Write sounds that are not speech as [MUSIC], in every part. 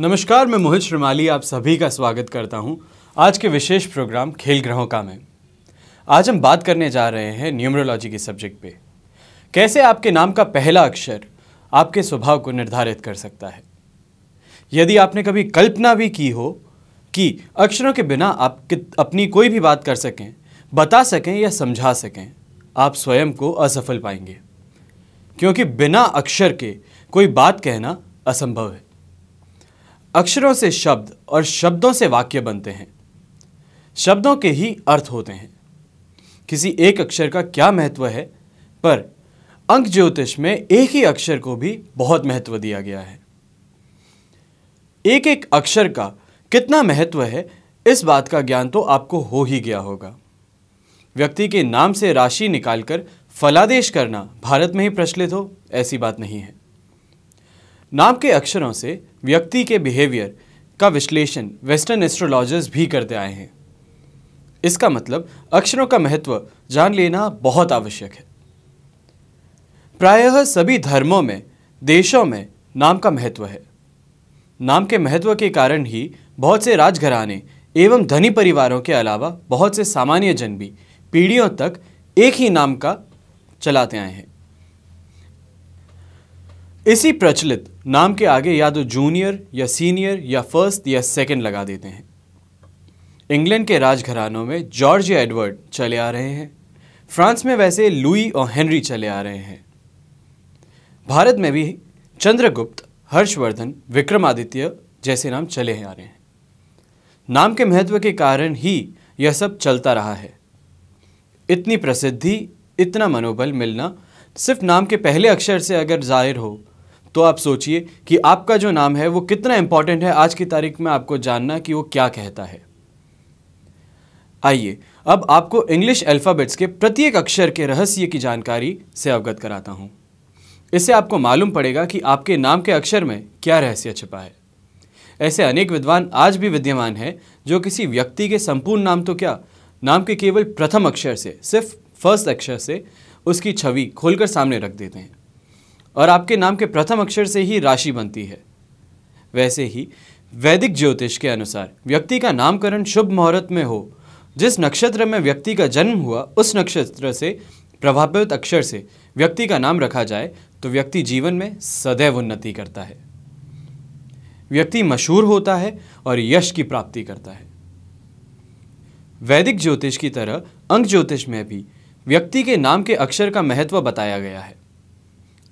नमस्कार मैं मोहित श्रीमाली आप सभी का स्वागत करता हूं आज के विशेष प्रोग्राम खेल ग्रहों का में आज हम बात करने जा रहे हैं न्यूमरोलॉजी के सब्जेक्ट पे कैसे आपके नाम का पहला अक्षर आपके स्वभाव को निर्धारित कर सकता है यदि आपने कभी कल्पना भी की हो कि अक्षरों के बिना आप अपनी कोई भी बात कर सकें बता सकें या समझा सकें आप स्वयं को असफल पाएंगे क्योंकि बिना अक्षर के कोई बात कहना असंभव है अक्षरों से शब्द और शब्दों से वाक्य बनते हैं शब्दों के ही अर्थ होते हैं किसी एक अक्षर का क्या महत्व है पर अंक ज्योतिष में एक ही अक्षर को भी बहुत महत्व दिया गया है एक एक अक्षर का कितना महत्व है इस बात का ज्ञान तो आपको हो ही गया होगा व्यक्ति के नाम से राशि निकालकर फलादेश करना भारत में ही प्रचलित हो ऐसी बात नहीं है नाम के अक्षरों से व्यक्ति के बिहेवियर का विश्लेषण वेस्टर्न एस्ट्रोलॉजर्स भी करते आए हैं इसका मतलब अक्षरों का महत्व जान लेना बहुत आवश्यक है प्रायः सभी धर्मों में देशों में नाम का महत्व है नाम के महत्व के कारण ही बहुत से राजघराने एवं धनी परिवारों के अलावा बहुत से सामान्य जन भी पीढ़ियों तक एक ही नाम का चलाते आए हैं इसी प्रचलित नाम के आगे या तो जूनियर या सीनियर या फर्स्ट या सेकंड लगा देते हैं इंग्लैंड के राजघरानों में जॉर्ज या एडवर्ड चले आ रहे हैं फ्रांस में वैसे लुई और हेनरी चले आ रहे हैं भारत में भी चंद्रगुप्त हर्षवर्धन विक्रमादित्य जैसे नाम चले आ रहे हैं नाम के महत्व के कारण ही यह सब चलता रहा है इतनी प्रसिद्धि इतना मनोबल मिलना सिर्फ नाम के पहले अक्षर से अगर जाहिर हो तो आप सोचिए कि आपका जो नाम है वो कितना इंपॉर्टेंट है आज की तारीख में आपको जानना कि वो क्या कहता है आइए अब आपको इंग्लिश अल्फ़ाबेट्स के प्रत्येक अक्षर के रहस्य की जानकारी से अवगत कराता हूं इससे आपको मालूम पड़ेगा कि आपके नाम के अक्षर में क्या रहस्य छिपा है ऐसे अनेक विद्वान आज भी विद्यमान हैं जो किसी व्यक्ति के संपूर्ण नाम तो क्या नाम के केवल प्रथम अक्षर से सिर्फ फर्स्ट अक्षर से उसकी छवि खोलकर सामने रख देते हैं और आपके नाम के प्रथम अक्षर से ही राशि बनती है वैसे ही वैदिक ज्योतिष के अनुसार व्यक्ति का नामकरण शुभ मुहूर्त में हो जिस नक्षत्र में व्यक्ति का जन्म हुआ उस नक्षत्र से प्रभावित अक्षर से व्यक्ति का नाम रखा जाए तो व्यक्ति जीवन में सदैव उन्नति करता है व्यक्ति मशहूर होता है और यश की प्राप्ति करता है वैदिक ज्योतिष की तरह अंक ज्योतिष में भी व्यक्ति के नाम के अक्षर का महत्व बताया गया है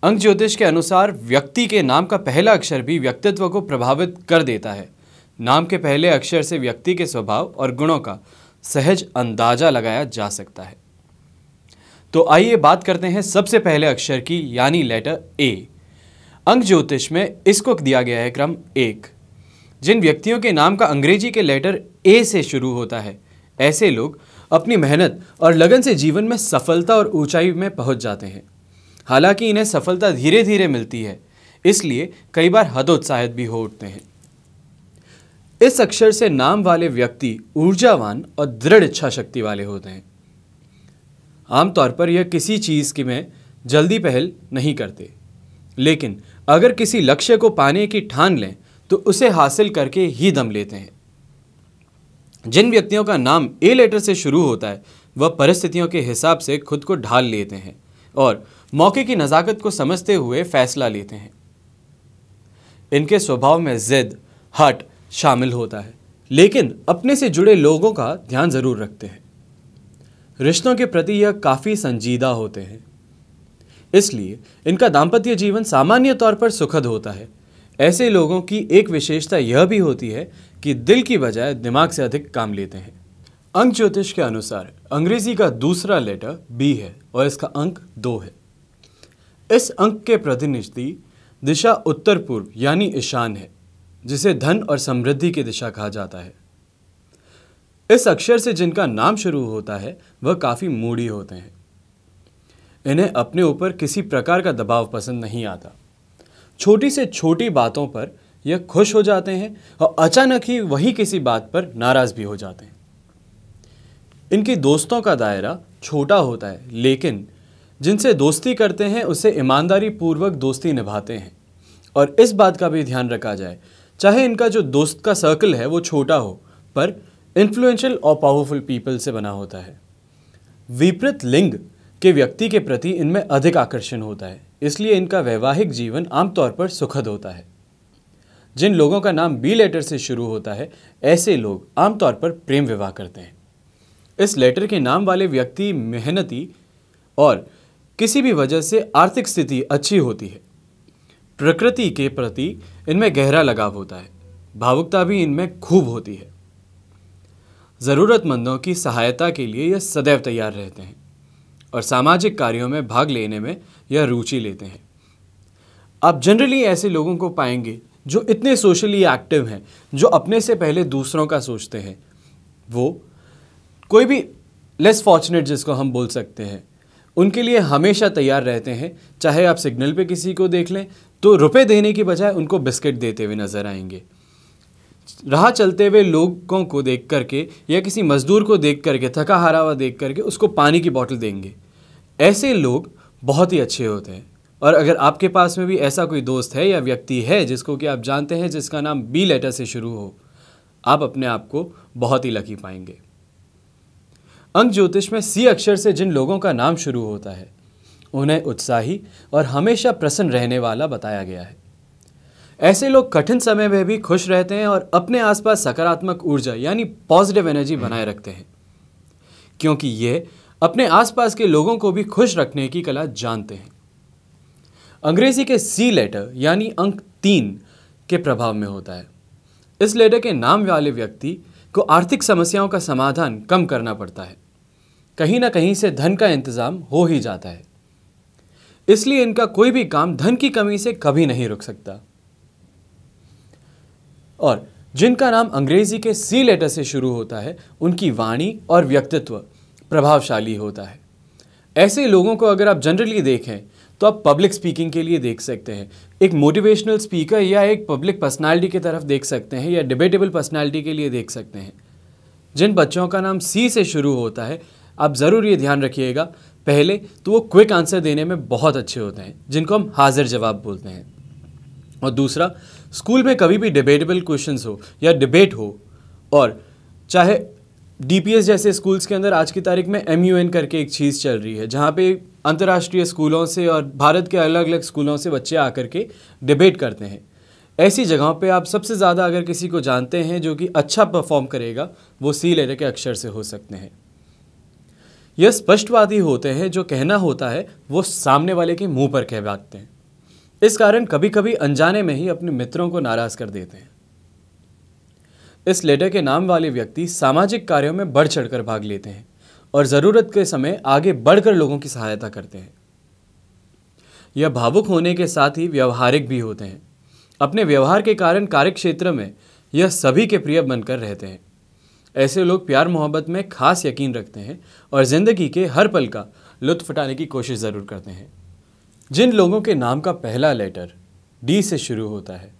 अंग ज्योतिष के अनुसार व्यक्ति के नाम का पहला अक्षर भी व्यक्तित्व को प्रभावित कर देता है नाम के पहले अक्षर से व्यक्ति के स्वभाव और गुणों का सहज अंदाजा लगाया जा सकता है तो आइए बात करते हैं सबसे पहले अक्षर की यानी लेटर ए अंग ज्योतिष में इसको दिया गया है क्रम एक जिन व्यक्तियों के नाम का अंग्रेजी के लेटर ए से शुरू होता है ऐसे लोग अपनी मेहनत और लगन से जीवन में सफलता और ऊंचाई में पहुंच जाते हैं हालांकि इन्हें सफलता धीरे धीरे मिलती है इसलिए कई बार हदोत्साहित भी हो उठते हैं इस अक्षर से नाम वाले व्यक्ति ऊर्जावान और दृढ़ इच्छा शक्ति वाले होते हैं आमतौर पर यह किसी चीज़ की में जल्दी पहल नहीं करते लेकिन अगर किसी लक्ष्य को पाने की ठान लें तो उसे हासिल करके ही दम लेते हैं जिन व्यक्तियों का नाम ए लेटर से शुरू होता है वह परिस्थितियों के हिसाब से खुद को ढाल लेते हैं और मौके की नज़ाकत को समझते हुए फैसला लेते हैं इनके स्वभाव में जिद हट शामिल होता है लेकिन अपने से जुड़े लोगों का ध्यान ज़रूर रखते हैं रिश्तों के प्रति यह काफ़ी संजीदा होते हैं इसलिए इनका दाम्पत्य जीवन सामान्य तौर पर सुखद होता है ऐसे लोगों की एक विशेषता यह भी होती है कि दिल की बजाय दिमाग से अधिक काम लेते हैं अंक ज्योतिष के अनुसार अंग्रेजी का दूसरा लेटर बी है और इसका अंक दो है इस अंक के प्रतिनिधि दिशा उत्तर पूर्व यानी ईशान है जिसे धन और समृद्धि की दिशा कहा जाता है इस अक्षर से जिनका नाम शुरू होता है वह काफ़ी मूडी होते हैं इन्हें अपने ऊपर किसी प्रकार का दबाव पसंद नहीं आता छोटी से छोटी बातों पर यह खुश हो जाते हैं और अचानक ही वही किसी बात पर नाराज़ भी हो जाते हैं इनके दोस्तों का दायरा छोटा होता है लेकिन जिनसे दोस्ती करते हैं उसे ईमानदारी पूर्वक दोस्ती निभाते हैं और इस बात का भी ध्यान रखा जाए चाहे इनका जो दोस्त का सर्कल है वो छोटा हो पर इन्फ्लुएंशियल और पावरफुल पीपल से बना होता है विपरीत लिंग के व्यक्ति के प्रति इनमें अधिक आकर्षण होता है इसलिए इनका वैवाहिक जीवन आमतौर पर सुखद होता है जिन लोगों का नाम बी लेटर से शुरू होता है ऐसे लोग आमतौर पर प्रेम विवाह करते हैं इस लेटर के नाम वाले व्यक्ति मेहनती और किसी भी वजह से आर्थिक स्थिति अच्छी होती है प्रकृति के प्रति इनमें गहरा लगाव होता है भावुकता भी इनमें खूब होती है ज़रूरतमंदों की सहायता के लिए यह सदैव तैयार रहते हैं और सामाजिक कार्यों में भाग लेने में यह रुचि लेते हैं आप जनरली ऐसे लोगों को पाएंगे जो इतने सोशली एक्टिव हैं जो अपने से पहले दूसरों का सोचते हैं वो कोई भी लेस फॉर्चुनेट जिसको हम बोल सकते हैं उनके लिए हमेशा तैयार रहते हैं चाहे आप सिग्नल पे किसी को देख लें तो रुपए देने की बजाय उनको बिस्किट देते हुए नज़र आएंगे राह चलते हुए लोगों को देख करके या किसी मज़दूर को देख करके थका हारा हुआ देख करके उसको पानी की बॉटल देंगे ऐसे लोग बहुत ही अच्छे होते हैं और अगर आपके पास में भी ऐसा कोई दोस्त है या व्यक्ति है जिसको कि आप जानते हैं जिसका नाम बी लेटर से शुरू हो आप अपने आप को बहुत ही लकी पाएंगे अंक ज्योतिष में सी अक्षर से जिन लोगों का नाम शुरू होता है उन्हें उत्साही और हमेशा प्रसन्न रहने वाला बताया गया है ऐसे लोग कठिन समय में भी खुश रहते हैं और अपने आसपास सकारात्मक ऊर्जा यानी पॉजिटिव एनर्जी बनाए रखते हैं क्योंकि ये अपने आसपास के लोगों को भी खुश रखने की कला जानते हैं अंग्रेजी के सी लेटर यानी अंक तीन के प्रभाव में होता है इस लेटर के नाम वाले व्यक्ति को आर्थिक समस्याओं का समाधान कम करना पड़ता है कहीं ना कहीं से धन का इंतज़ाम हो ही जाता है इसलिए इनका कोई भी काम धन की कमी से कभी नहीं रुक सकता और जिनका नाम अंग्रेजी के सी लेटर से शुरू होता है उनकी वाणी और व्यक्तित्व प्रभावशाली होता है ऐसे लोगों को अगर आप जनरली देखें तो आप पब्लिक स्पीकिंग के लिए देख सकते हैं एक मोटिवेशनल स्पीकर या एक पब्लिक पर्सनालिटी की तरफ देख सकते हैं या डिबेटेबल पर्सनालिटी के लिए देख सकते हैं जिन बच्चों का नाम सी से शुरू होता है आप ज़रूर ये ध्यान रखिएगा पहले तो वो क्विक आंसर देने में बहुत अच्छे होते हैं जिनको हम हाजिर जवाब बोलते हैं और दूसरा स्कूल में कभी भी डिबेटेबल क्वेश्चन हो या डिबेट हो और चाहे डीपीएस जैसे स्कूल्स के अंदर आज की तारीख में एम करके एक चीज़ चल रही है जहाँ पे अंतर्राष्ट्रीय स्कूलों से और भारत के अलग अलग स्कूलों से बच्चे आकर के डिबेट करते हैं ऐसी जगहों पे आप सबसे ज़्यादा अगर किसी को जानते हैं जो कि अच्छा परफॉर्म करेगा वो सी लेटर के अक्षर से हो सकते हैं यह स्पष्टवादी होते हैं जो कहना होता है वो सामने वाले के मुंह पर कह बागते हैं इस कारण कभी कभी अनजाने में ही अपने मित्रों को नाराज कर देते हैं इस लेटर के नाम वाले व्यक्ति सामाजिक कार्यों में बढ़ चढ़कर भाग लेते हैं और ज़रूरत के समय आगे बढ़कर लोगों की सहायता करते हैं यह भावुक होने के साथ ही व्यवहारिक भी होते हैं अपने व्यवहार के कारण कार्यक्षेत्र में यह सभी के प्रिय बनकर रहते हैं ऐसे लोग प्यार मोहब्बत में खास यकीन रखते हैं और ज़िंदगी के हर पल का लुत्फ उठाने की कोशिश ज़रूर करते हैं जिन लोगों के नाम का पहला लेटर डी से शुरू होता है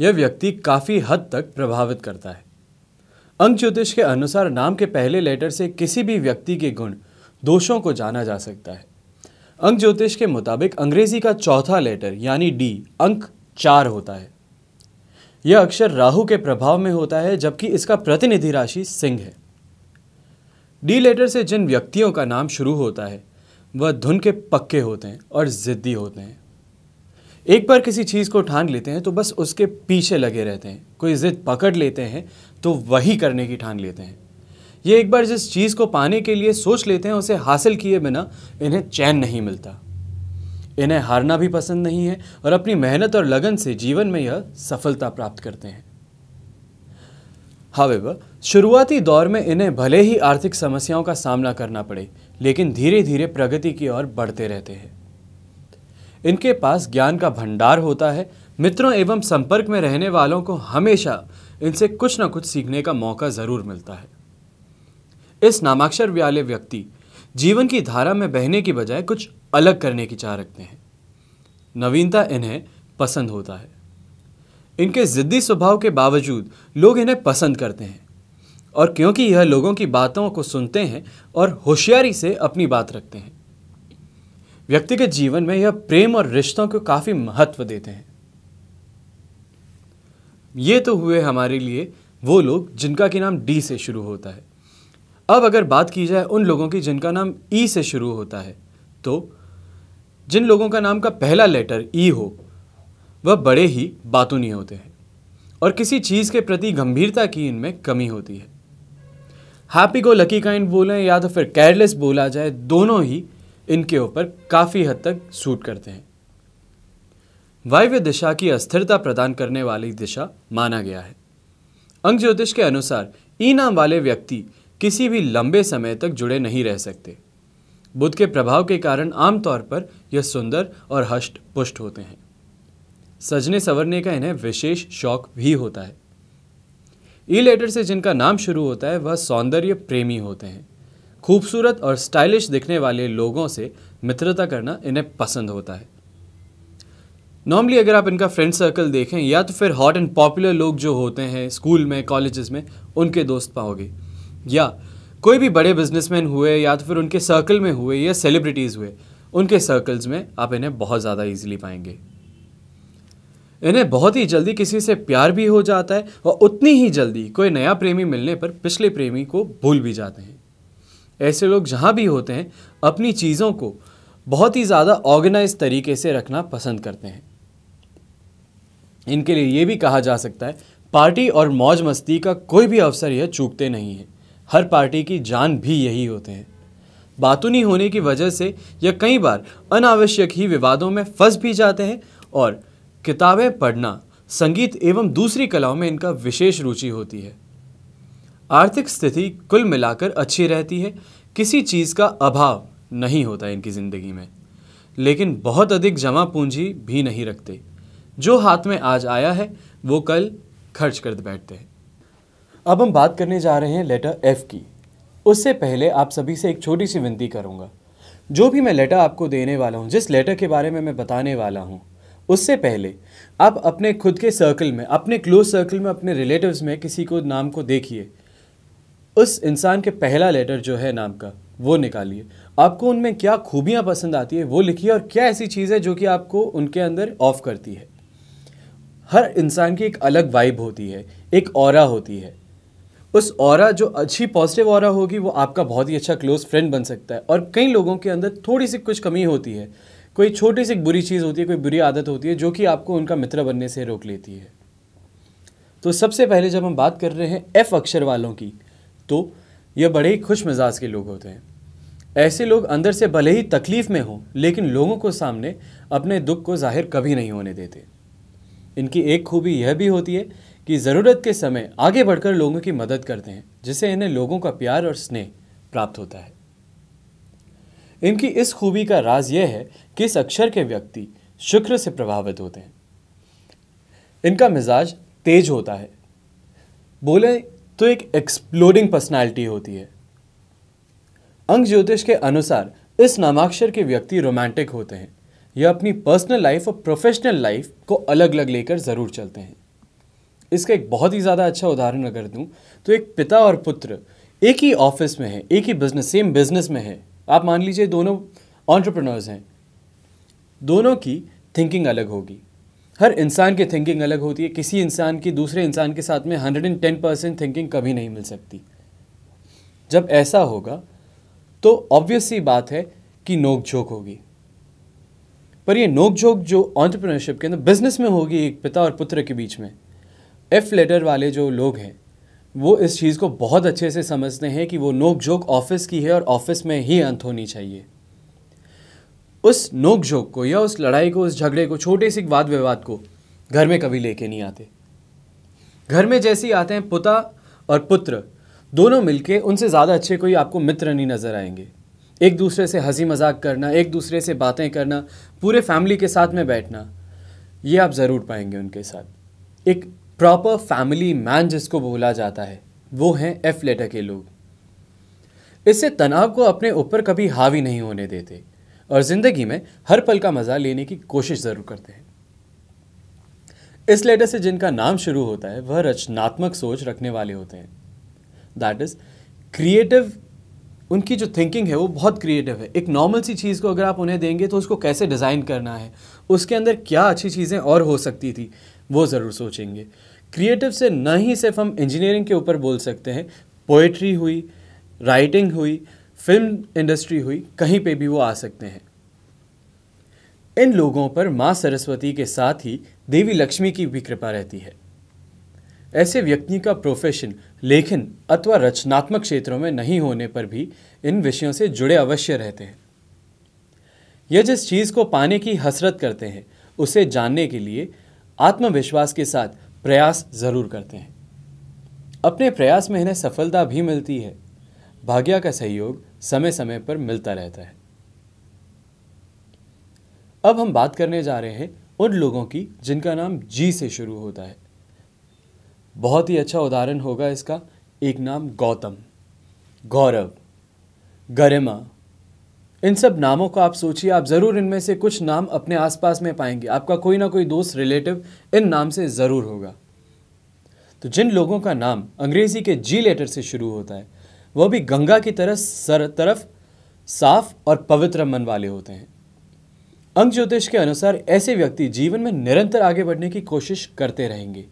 यह व्यक्ति काफ़ी हद तक प्रभावित करता है अंग ज्योतिष के अनुसार नाम के पहले लेटर से किसी भी व्यक्ति के गुण दोषों को जाना जा सकता है अंक ज्योतिष के मुताबिक अंग्रेजी का चौथा लेटर यानी डी अंक चार होता है यह अक्षर राहु के प्रभाव में होता है जबकि इसका प्रतिनिधि राशि सिंह है डी लेटर से जिन व्यक्तियों का नाम शुरू होता है वह धुन के पक्के होते हैं और ज़िद्दी होते हैं एक बार किसी चीज़ को ठान लेते हैं तो बस उसके पीछे लगे रहते हैं कोई ज़िद पकड़ लेते हैं तो वही करने की ठान लेते हैं ये एक बार जिस चीज़ को पाने के लिए सोच लेते हैं उसे हासिल किए बिना इन्हें चैन नहीं मिलता इन्हें हारना भी पसंद नहीं है और अपनी मेहनत और लगन से जीवन में यह सफलता प्राप्त करते हैं हावेवर शुरुआती दौर में इन्हें भले ही आर्थिक समस्याओं का सामना करना पड़े लेकिन धीरे धीरे प्रगति की ओर बढ़ते रहते हैं इनके पास ज्ञान का भंडार होता है मित्रों एवं संपर्क में रहने वालों को हमेशा इनसे कुछ ना कुछ सीखने का मौका ज़रूर मिलता है इस नामाक्षर वाले व्यक्ति जीवन की धारा में बहने की बजाय कुछ अलग करने की चाह रखते हैं नवीनता इन्हें पसंद होता है इनके ज़िद्दी स्वभाव के बावजूद लोग इन्हें पसंद करते हैं और क्योंकि यह लोगों की बातों को सुनते हैं और होशियारी से अपनी बात रखते हैं व्यक्तिगत जीवन में यह प्रेम और रिश्तों को काफ़ी महत्व देते हैं ये तो हुए हमारे लिए वो लोग जिनका कि नाम डी से शुरू होता है अब अगर बात की जाए उन लोगों की जिनका नाम ई से शुरू होता है तो जिन लोगों का नाम का पहला लेटर ई हो वह बड़े ही बातूनी होते हैं और किसी चीज़ के प्रति गंभीरता की इनमें कमी होती है हैप्पी को लकी काइंड बोलें या तो फिर केयरलेस बोला जाए दोनों ही इनके ऊपर काफ़ी हद तक सूट करते हैं वायव्य दिशा की अस्थिरता प्रदान करने वाली दिशा माना गया है अंग ज्योतिष के अनुसार ई नाम वाले व्यक्ति किसी भी लंबे समय तक जुड़े नहीं रह सकते बुद्ध के प्रभाव के कारण आमतौर पर यह सुंदर और हष्ट पुष्ट होते हैं सजने सवरने का इन्हें विशेष शौक भी होता है ई लेटर से जिनका नाम शुरू होता है वह सौंदर्य प्रेमी होते हैं खूबसूरत और स्टाइलिश दिखने वाले लोगों से मित्रता करना इन्हें पसंद होता है नॉर्मली अगर आप इनका फ्रेंड सर्कल देखें या तो फिर हॉट एंड पॉपुलर लोग जो होते हैं स्कूल में कॉलेजेस में उनके दोस्त पाओगे या कोई भी बड़े बिजनेसमैन हुए या तो फिर उनके सर्कल में हुए या सेलिब्रिटीज़ हुए उनके सर्कल्स में आप इन्हें बहुत ज़्यादा इजीली पाएंगे इन्हें बहुत ही जल्दी किसी से प्यार भी हो जाता है और उतनी ही जल्दी कोई नया प्रेमी मिलने पर पिछले प्रेमी को भूल भी जाते हैं ऐसे लोग जहाँ भी होते हैं अपनी चीज़ों को बहुत ही ज़्यादा ऑर्गेनाइज तरीके से रखना पसंद करते हैं इनके लिए ये भी कहा जा सकता है पार्टी और मौज मस्ती का कोई भी अवसर यह चूकते नहीं है हर पार्टी की जान भी यही होते हैं बातूनी होने की वजह से यह कई बार अनावश्यक ही विवादों में फंस भी जाते हैं और किताबें पढ़ना संगीत एवं दूसरी कलाओं में इनका विशेष रुचि होती है आर्थिक स्थिति कुल मिलाकर अच्छी रहती है किसी चीज़ का अभाव नहीं होता इनकी ज़िंदगी में लेकिन बहुत अधिक जमा पूंजी भी नहीं रखते जो हाथ में आज आया है वो कल खर्च कर बैठते हैं अब हम बात करने जा रहे हैं लेटर एफ़ की उससे पहले आप सभी से एक छोटी सी विनती करूँगा जो भी मैं लेटर आपको देने वाला हूँ जिस लेटर के बारे में मैं बताने वाला हूँ उससे पहले आप अपने खुद के सर्कल में अपने क्लोज सर्कल में अपने रिलेटिव्स में किसी को नाम को देखिए उस इंसान के पहला लेटर जो है नाम का वो निकालिए आपको उनमें क्या खूबियाँ पसंद आती है वो लिखिए और क्या ऐसी चीज़ है जो कि आपको उनके अंदर ऑफ करती है हर इंसान की एक अलग वाइब होती है एक और होती है उस और जो अच्छी पॉजिटिव और होगी वो आपका बहुत ही अच्छा क्लोज फ्रेंड बन सकता है और कई लोगों के अंदर थोड़ी सी कुछ कमी होती है कोई छोटी सी बुरी चीज़ होती है कोई बुरी आदत होती है जो कि आपको उनका मित्र बनने से रोक लेती है तो सबसे पहले जब हम बात कर रहे हैं एफ अक्षर वालों की तो यह बड़े ही खुश मिजाज के लोग होते हैं ऐसे लोग अंदर से भले ही तकलीफ़ में हों लेकिन लोगों को सामने अपने दुख को जाहिर कभी नहीं होने देते इनकी एक खूबी यह भी होती है कि ज़रूरत के समय आगे बढ़कर लोगों की मदद करते हैं जिससे इन्हें लोगों का प्यार और स्नेह प्राप्त होता है इनकी इस खूबी का राज यह है कि इस अक्षर के व्यक्ति शुक्र से प्रभावित होते हैं इनका मिजाज तेज होता है बोले तो एक एक्सप्लोडिंग पर्सनालिटी होती है अंग ज्योतिष के अनुसार इस नामाक्षर के व्यक्ति रोमांटिक होते हैं यह अपनी पर्सनल लाइफ और प्रोफेशनल लाइफ को अलग अलग लेकर ज़रूर चलते हैं इसका एक बहुत ही ज़्यादा अच्छा उदाहरण अगर दूँ तो एक पिता और पुत्र एक ही ऑफिस में है एक ही बिजनेस सेम बिजनेस में है आप मान लीजिए दोनों ऑन्टरप्रनर्स हैं दोनों की थिंकिंग अलग होगी हर इंसान की थिंकिंग अलग होती है किसी इंसान की दूसरे इंसान के साथ में hundred and ten percent thinking कभी नहीं मिल सकती जब ऐसा होगा तो ऑब्वियस बात है कि नोक झोंक होगी पर ये नोक झोंक जो ऑन्टरप्रनरशिप के अंदर बिजनेस में होगी एक पिता और पुत्र के बीच में एफ लेटर वाले जो लोग हैं वो इस चीज़ को बहुत अच्छे से समझते हैं कि वो नोक जोक ऑफिस की है और ऑफिस में ही अंत होनी चाहिए उस नोक जोक को या उस लड़ाई को उस झगड़े को छोटे से वाद विवाद को घर में कभी लेके नहीं आते घर में जैसे ही आते हैं पुता और पुत्र दोनों मिलके उनसे ज़्यादा अच्छे कोई आपको मित्र नहीं नज़र आएंगे एक दूसरे से हंसी मजाक करना एक दूसरे से बातें करना पूरे फैमिली के साथ में बैठना ये आप ज़रूर पाएंगे उनके साथ एक प्रॉपर फैमिली मैन जिसको बोला जाता है वो हैं एफ लेटर के लोग इससे तनाव को अपने ऊपर कभी हावी नहीं होने देते और ज़िंदगी में हर पल का मज़ा लेने की कोशिश ज़रूर करते हैं इस लेटर से जिनका नाम शुरू होता है वह रचनात्मक सोच रखने वाले होते हैं दैट इज़ क्रिएटिव उनकी जो थिंकिंग है वो बहुत क्रिएटिव है एक नॉर्मल सी चीज़ को अगर आप उन्हें देंगे तो उसको कैसे डिज़ाइन करना है उसके अंदर क्या अच्छी चीज़ें और हो सकती थी वो ज़रूर सोचेंगे क्रिएटिव से ना ही सिर्फ हम इंजीनियरिंग के ऊपर बोल सकते हैं पोइट्री हुई राइटिंग हुई फिल्म इंडस्ट्री हुई कहीं पे भी वो आ सकते हैं इन लोगों पर माँ सरस्वती के साथ ही देवी लक्ष्मी की भी कृपा रहती है ऐसे व्यक्ति का प्रोफेशन लेखन अथवा रचनात्मक क्षेत्रों में नहीं होने पर भी इन विषयों से जुड़े अवश्य रहते हैं यह जिस चीज़ को पाने की हसरत करते हैं उसे जानने के लिए आत्मविश्वास के साथ प्रयास ज़रूर करते हैं अपने प्रयास में इन्हें सफलता भी मिलती है भाग्या का सहयोग समय समय पर मिलता रहता है अब हम बात करने जा रहे हैं उन लोगों की जिनका नाम जी से शुरू होता है बहुत ही अच्छा उदाहरण होगा इसका एक नाम गौतम गौरव गरिमा इन सब नामों को आप सोचिए आप ज़रूर इनमें से कुछ नाम अपने आसपास में पाएंगे आपका कोई ना कोई दोस्त रिलेटिव इन नाम से ज़रूर होगा तो जिन लोगों का नाम अंग्रेज़ी के जी लेटर से शुरू होता है वह भी गंगा की तरह सर तरफ साफ और पवित्र मन वाले होते हैं अंग ज्योतिष के अनुसार ऐसे व्यक्ति जीवन में निरंतर आगे बढ़ने की कोशिश करते रहेंगे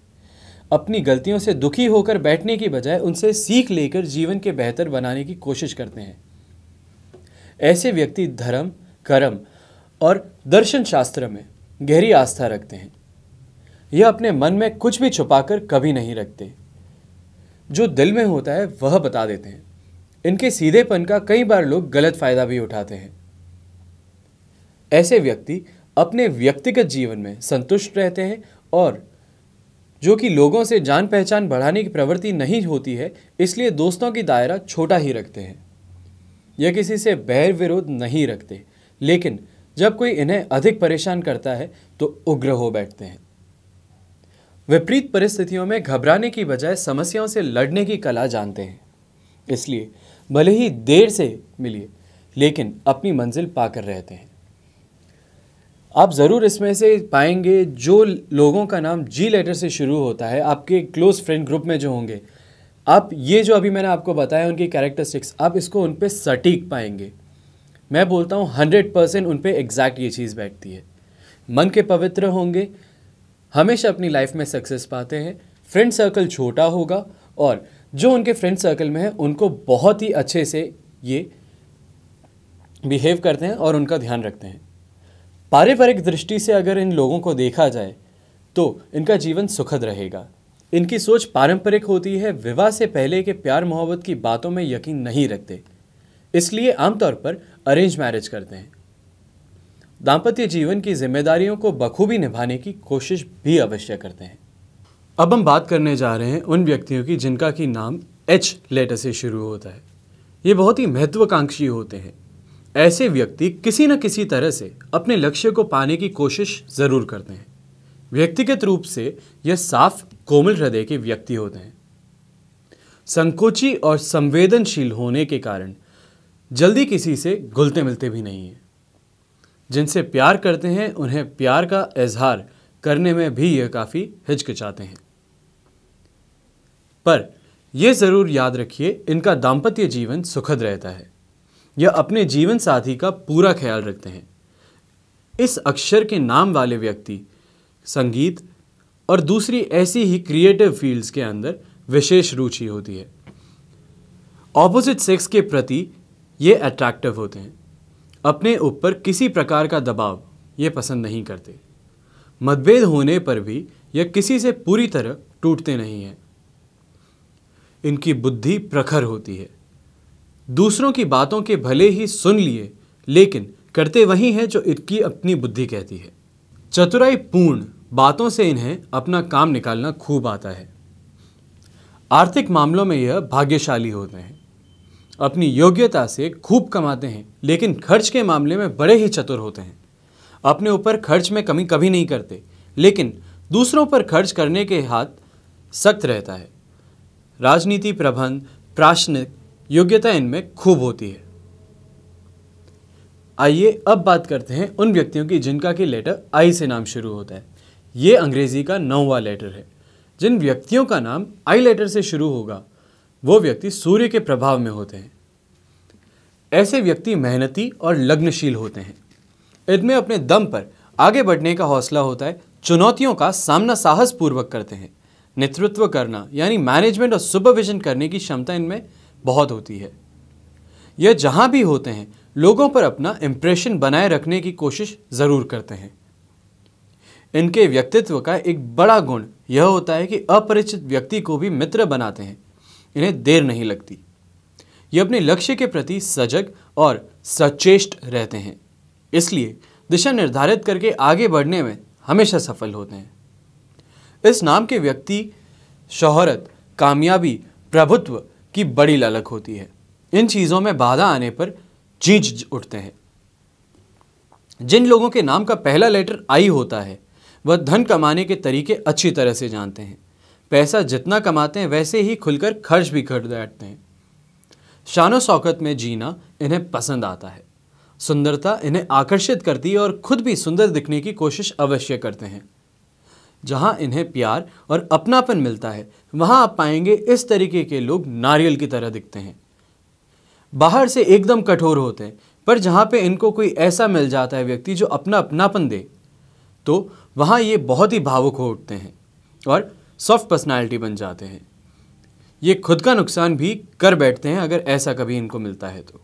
अपनी गलतियों से दुखी होकर बैठने की बजाय उनसे सीख लेकर जीवन के बेहतर बनाने की कोशिश करते हैं ऐसे व्यक्ति धर्म कर्म और दर्शन शास्त्र में गहरी आस्था रखते हैं यह अपने मन में कुछ भी छुपाकर कभी नहीं रखते जो दिल में होता है वह बता देते हैं इनके सीधेपन का कई बार लोग गलत फायदा भी उठाते हैं ऐसे व्यक्ति अपने व्यक्तिगत जीवन में संतुष्ट रहते हैं और जो कि लोगों से जान पहचान बढ़ाने की प्रवृत्ति नहीं होती है इसलिए दोस्तों की दायरा छोटा ही रखते हैं यह किसी से बैर विरोध नहीं रखते लेकिन जब कोई इन्हें अधिक परेशान करता है तो उग्र हो बैठते हैं विपरीत परिस्थितियों में घबराने की बजाय समस्याओं से लड़ने की कला जानते हैं इसलिए भले ही देर से मिलिए लेकिन अपनी मंजिल पाकर रहते हैं आप ज़रूर इसमें से पाएंगे जो लोगों का नाम जी लेटर से शुरू होता है आपके क्लोज़ फ्रेंड ग्रुप में जो होंगे आप ये जो अभी मैंने आपको बताया उनकी कैरेक्टरिस्टिक्स आप इसको उन पर सटीक पाएंगे मैं बोलता हूँ हंड्रेड परसेंट उन पर एग्जैक्ट ये चीज़ बैठती है मन के पवित्र होंगे हमेशा अपनी लाइफ में सक्सेस पाते हैं फ्रेंड सर्कल छोटा होगा और जो उनके फ्रेंड सर्कल में है उनको बहुत ही अच्छे से ये बिहेव करते हैं और उनका ध्यान रखते हैं पारिवारिक दृष्टि से अगर इन लोगों को देखा जाए तो इनका जीवन सुखद रहेगा इनकी सोच पारंपरिक होती है विवाह से पहले के प्यार मोहब्बत की बातों में यकीन नहीं रखते इसलिए आमतौर पर अरेंज मैरिज करते हैं दाम्पत्य जीवन की जिम्मेदारियों को बखूबी निभाने की कोशिश भी अवश्य करते हैं अब हम बात करने जा रहे हैं उन व्यक्तियों की जिनका की नाम एच लेटर से शुरू होता है ये बहुत ही महत्वाकांक्षी होते हैं ऐसे व्यक्ति किसी न किसी तरह से अपने लक्ष्य को पाने की कोशिश ज़रूर करते हैं व्यक्तिगत रूप से यह साफ कोमल हृदय के व्यक्ति होते हैं संकोची और संवेदनशील होने के कारण जल्दी किसी से घुलते मिलते भी नहीं हैं जिनसे प्यार करते हैं उन्हें प्यार का इजहार करने में भी यह काफ़ी हिचकिचाते हैं पर यह ज़रूर याद रखिए इनका दाम्पत्य जीवन सुखद रहता है यह अपने जीवन साथी का पूरा ख्याल रखते हैं इस अक्षर के नाम वाले व्यक्ति संगीत और दूसरी ऐसी ही क्रिएटिव फील्ड्स के अंदर विशेष रुचि होती है ऑपोजिट सेक्स के प्रति ये अट्रैक्टिव होते हैं अपने ऊपर किसी प्रकार का दबाव ये पसंद नहीं करते मतभेद होने पर भी यह किसी से पूरी तरह टूटते नहीं हैं इनकी बुद्धि प्रखर होती है दूसरों की बातों के भले ही सुन लिए लेकिन करते वही हैं जो इनकी अपनी बुद्धि कहती है चतुराई पूर्ण बातों से इन्हें अपना काम निकालना खूब आता है आर्थिक मामलों में यह भाग्यशाली होते हैं अपनी योग्यता से खूब कमाते हैं लेकिन खर्च के मामले में बड़े ही चतुर होते हैं अपने ऊपर खर्च में कमी कभी नहीं करते लेकिन दूसरों पर खर्च करने के हाथ सख्त रहता है राजनीति प्रबंध प्राश्निक योग्यता इनमें खूब होती है आइए अब बात करते हैं उन व्यक्तियों की जिनका कि लेटर आई से नाम शुरू होता है ये अंग्रेज़ी का नौवा लेटर है जिन व्यक्तियों का नाम आई लेटर से शुरू होगा वो व्यक्ति सूर्य के प्रभाव में होते हैं ऐसे व्यक्ति मेहनती और लग्नशील होते हैं इनमें अपने दम पर आगे बढ़ने का हौसला होता है चुनौतियों का सामना साहसपूर्वक करते हैं नेतृत्व करना यानी मैनेजमेंट और सुपरविजन करने की क्षमता इनमें बहुत होती है यह जहाँ भी होते हैं लोगों पर अपना इम्प्रेशन बनाए रखने की कोशिश ज़रूर करते हैं इनके व्यक्तित्व का एक बड़ा गुण यह होता है कि अपरिचित व्यक्ति को भी मित्र बनाते हैं इन्हें देर नहीं लगती ये अपने लक्ष्य के प्रति सजग और सचेष्ट रहते हैं इसलिए दिशा निर्धारित करके आगे बढ़ने में हमेशा सफल होते हैं इस नाम के व्यक्ति शोहरत कामयाबी प्रभुत्व की बड़ी ललक होती है इन चीज़ों में बाधा आने पर चीज उठते हैं जिन लोगों के नाम का पहला लेटर आई होता है वह धन कमाने के तरीके अच्छी तरह से जानते हैं पैसा जितना कमाते हैं वैसे ही खुलकर खर्च भी कर बैठते हैं शानो शौकत में जीना इन्हें पसंद आता है सुंदरता इन्हें आकर्षित करती है और खुद भी सुंदर दिखने की कोशिश अवश्य करते हैं जहां इन्हें प्यार और अपनापन मिलता है वहां आप पाएंगे इस तरीके के लोग नारियल की तरह दिखते हैं बाहर से एकदम कठोर होते हैं पर जहां पे इनको कोई ऐसा मिल जाता है व्यक्ति जो अपना अपनापन दे तो वहाँ ये बहुत ही भावुक हो उठते हैं और सॉफ्ट पर्सनालिटी बन जाते हैं ये खुद का नुकसान भी कर बैठते हैं अगर ऐसा कभी इनको मिलता है तो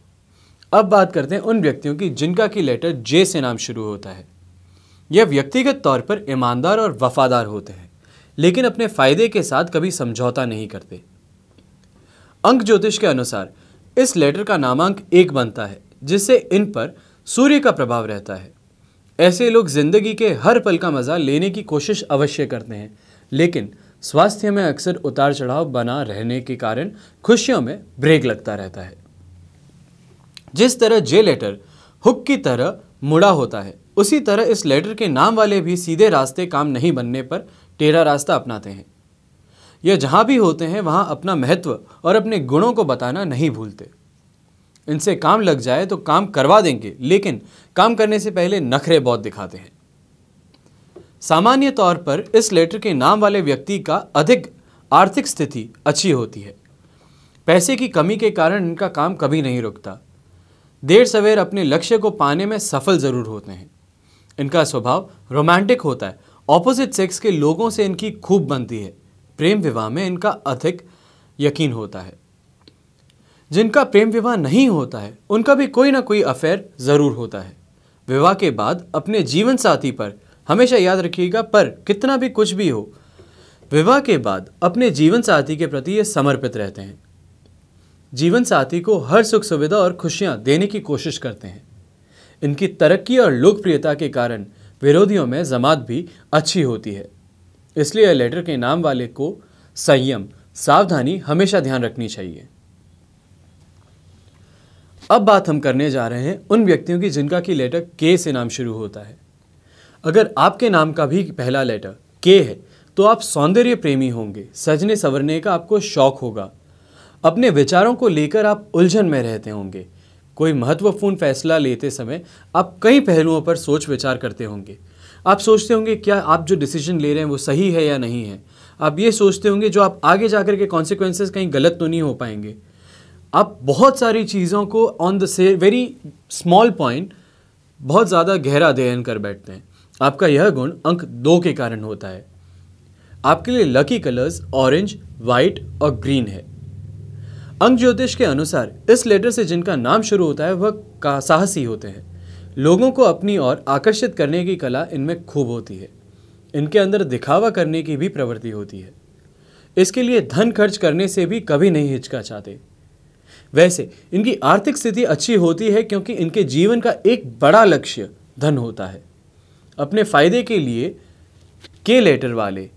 अब बात करते हैं उन व्यक्तियों की जिनका की लेटर जे से नाम शुरू होता है यह व्यक्तिगत तौर पर ईमानदार और वफादार होते हैं लेकिन अपने फायदे के साथ कभी समझौता नहीं करते अंक ज्योतिष के अनुसार इस लेटर का नामांक एक बनता है जिससे इन पर सूर्य का प्रभाव रहता है ऐसे लोग ज़िंदगी के हर पल का मज़ा लेने की कोशिश अवश्य करते हैं लेकिन स्वास्थ्य में अक्सर उतार चढ़ाव बना रहने के कारण खुशियों में ब्रेक लगता रहता है जिस तरह जे लेटर हुक की तरह मुड़ा होता है उसी तरह इस लेटर के नाम वाले भी सीधे रास्ते काम नहीं बनने पर टेढ़ा रास्ता अपनाते हैं यह जहाँ भी होते हैं वहाँ अपना महत्व और अपने गुणों को बताना नहीं भूलते इनसे काम लग जाए तो काम करवा देंगे लेकिन काम करने से पहले नखरे बहुत दिखाते हैं सामान्य तौर पर इस लेटर के नाम वाले व्यक्ति का अधिक आर्थिक स्थिति अच्छी होती है पैसे की कमी के कारण इनका काम कभी नहीं रुकता देर सवेर अपने लक्ष्य को पाने में सफल ज़रूर होते हैं इनका स्वभाव रोमांटिक होता है ऑपोजिट सेक्स के लोगों से इनकी खूब बनती है प्रेम विवाह में इनका अधिक यकीन होता है जिनका प्रेम विवाह नहीं होता है उनका भी कोई ना कोई अफेयर ज़रूर होता है विवाह के बाद अपने जीवन साथी पर हमेशा याद रखिएगा पर कितना भी कुछ भी हो विवाह के बाद अपने जीवन साथी के प्रति ये समर्पित रहते हैं जीवन साथी को हर सुख सुविधा और खुशियाँ देने की कोशिश करते हैं इनकी तरक्की और लोकप्रियता के कारण विरोधियों में जमात भी अच्छी होती है इसलिए लेटर के नाम वाले को संयम सावधानी हमेशा ध्यान रखनी चाहिए अब बात हम करने जा रहे हैं उन व्यक्तियों की जिनका की लेटर के से नाम शुरू होता है अगर आपके नाम का भी पहला लेटर के है तो आप सौंदर्य प्रेमी होंगे सजने संवरने का आपको शौक होगा अपने विचारों को लेकर आप उलझन में रहते होंगे कोई महत्वपूर्ण फैसला लेते समय आप कई पहलुओं पर सोच विचार करते होंगे आप सोचते होंगे क्या आप जो डिसीजन ले रहे हैं वो सही है या नहीं है आप ये सोचते होंगे जो आप आगे जाकर के कॉन्सिक्वेंसेस कहीं गलत तो नहीं हो पाएंगे आप बहुत सारी चीज़ों को ऑन द से वेरी स्मॉल पॉइंट बहुत ज़्यादा गहरा अध्ययन कर बैठते हैं आपका यह गुण अंक दो के कारण होता है आपके लिए लकी कलर्स ऑरेंज वाइट और ग्रीन है अंक ज्योतिष के अनुसार इस लेटर से जिनका नाम शुरू होता है वह साहसी होते हैं लोगों को अपनी ओर आकर्षित करने की कला इनमें खूब होती है इनके अंदर दिखावा करने की भी प्रवृत्ति होती है इसके लिए धन खर्च करने से भी कभी नहीं हिचका चाहते वैसे इनकी आर्थिक स्थिति अच्छी होती है क्योंकि इनके जीवन का एक बड़ा लक्ष्य धन होता है अपने फायदे के लिए के लेटर वाले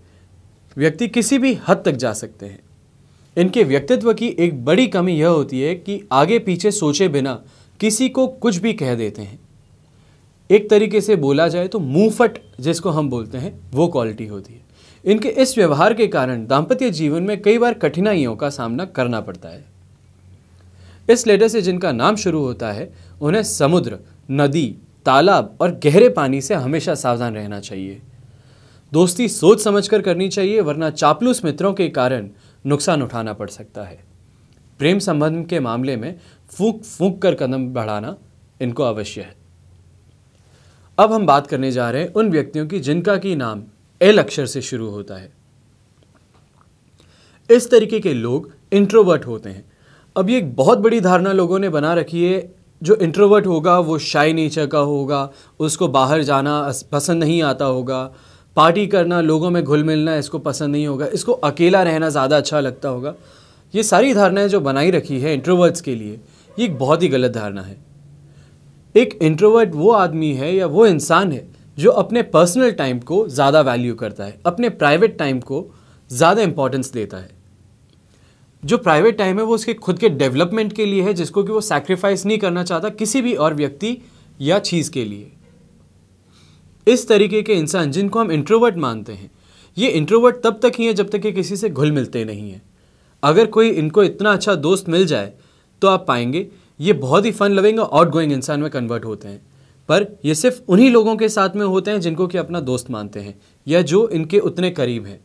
व्यक्ति किसी भी हद तक जा सकते हैं इनके व्यक्तित्व की एक बड़ी कमी यह होती है कि आगे पीछे सोचे बिना किसी को कुछ भी कह देते हैं एक तरीके से बोला जाए तो मुँहफट जिसको हम बोलते हैं वो क्वालिटी होती है इनके इस व्यवहार के कारण दाम्पत्य जीवन में कई बार कठिनाइयों का सामना करना पड़ता है इस लेटर से जिनका नाम शुरू होता है उन्हें समुद्र नदी तालाब और गहरे पानी से हमेशा सावधान रहना चाहिए दोस्ती सोच समझकर करनी चाहिए वरना चापलूस मित्रों के कारण नुकसान उठाना पड़ सकता है प्रेम संबंध के मामले में फूक फूक कर कदम बढ़ाना इनको अवश्य है अब हम बात करने जा रहे हैं उन व्यक्तियों की जिनका की नाम एल अक्षर से शुरू होता है इस तरीके के लोग इंट्रोवर्ट होते हैं अब ये एक बहुत बड़ी धारणा लोगों ने बना रखी है जो इंट्रोवर्ट होगा वो शाई नेचर का होगा उसको बाहर जाना पसंद नहीं आता होगा पार्टी करना लोगों में घुल मिलना इसको पसंद नहीं होगा इसको अकेला रहना ज़्यादा अच्छा लगता होगा ये सारी धारणाएं जो बनाई रखी है इंट्रोवर्ट्स के लिए ये एक बहुत ही गलत धारणा है एक इंट्रोवर्ट वो आदमी है या वो इंसान है जो अपने पर्सनल टाइम को ज़्यादा वैल्यू करता है अपने प्राइवेट टाइम को ज़्यादा इम्पोर्टेंस देता है जो प्राइवेट टाइम है वो उसके खुद के डेवलपमेंट के लिए है जिसको कि वो सैक्रिफाइस नहीं करना चाहता किसी भी और व्यक्ति या चीज़ के लिए इस तरीके के इंसान जिनको हम इंट्रोवर्ट मानते हैं ये इंट्रोवर्ट तब तक ही है जब तक कि किसी से घुल मिलते नहीं हैं अगर कोई इनको इतना अच्छा दोस्त मिल जाए तो आप पाएंगे ये बहुत ही फन लविंग और आउट गोइंग इंसान में कन्वर्ट होते हैं पर ये सिर्फ उन्हीं लोगों के साथ में होते हैं जिनको कि अपना दोस्त मानते हैं या जो इनके उतने करीब हैं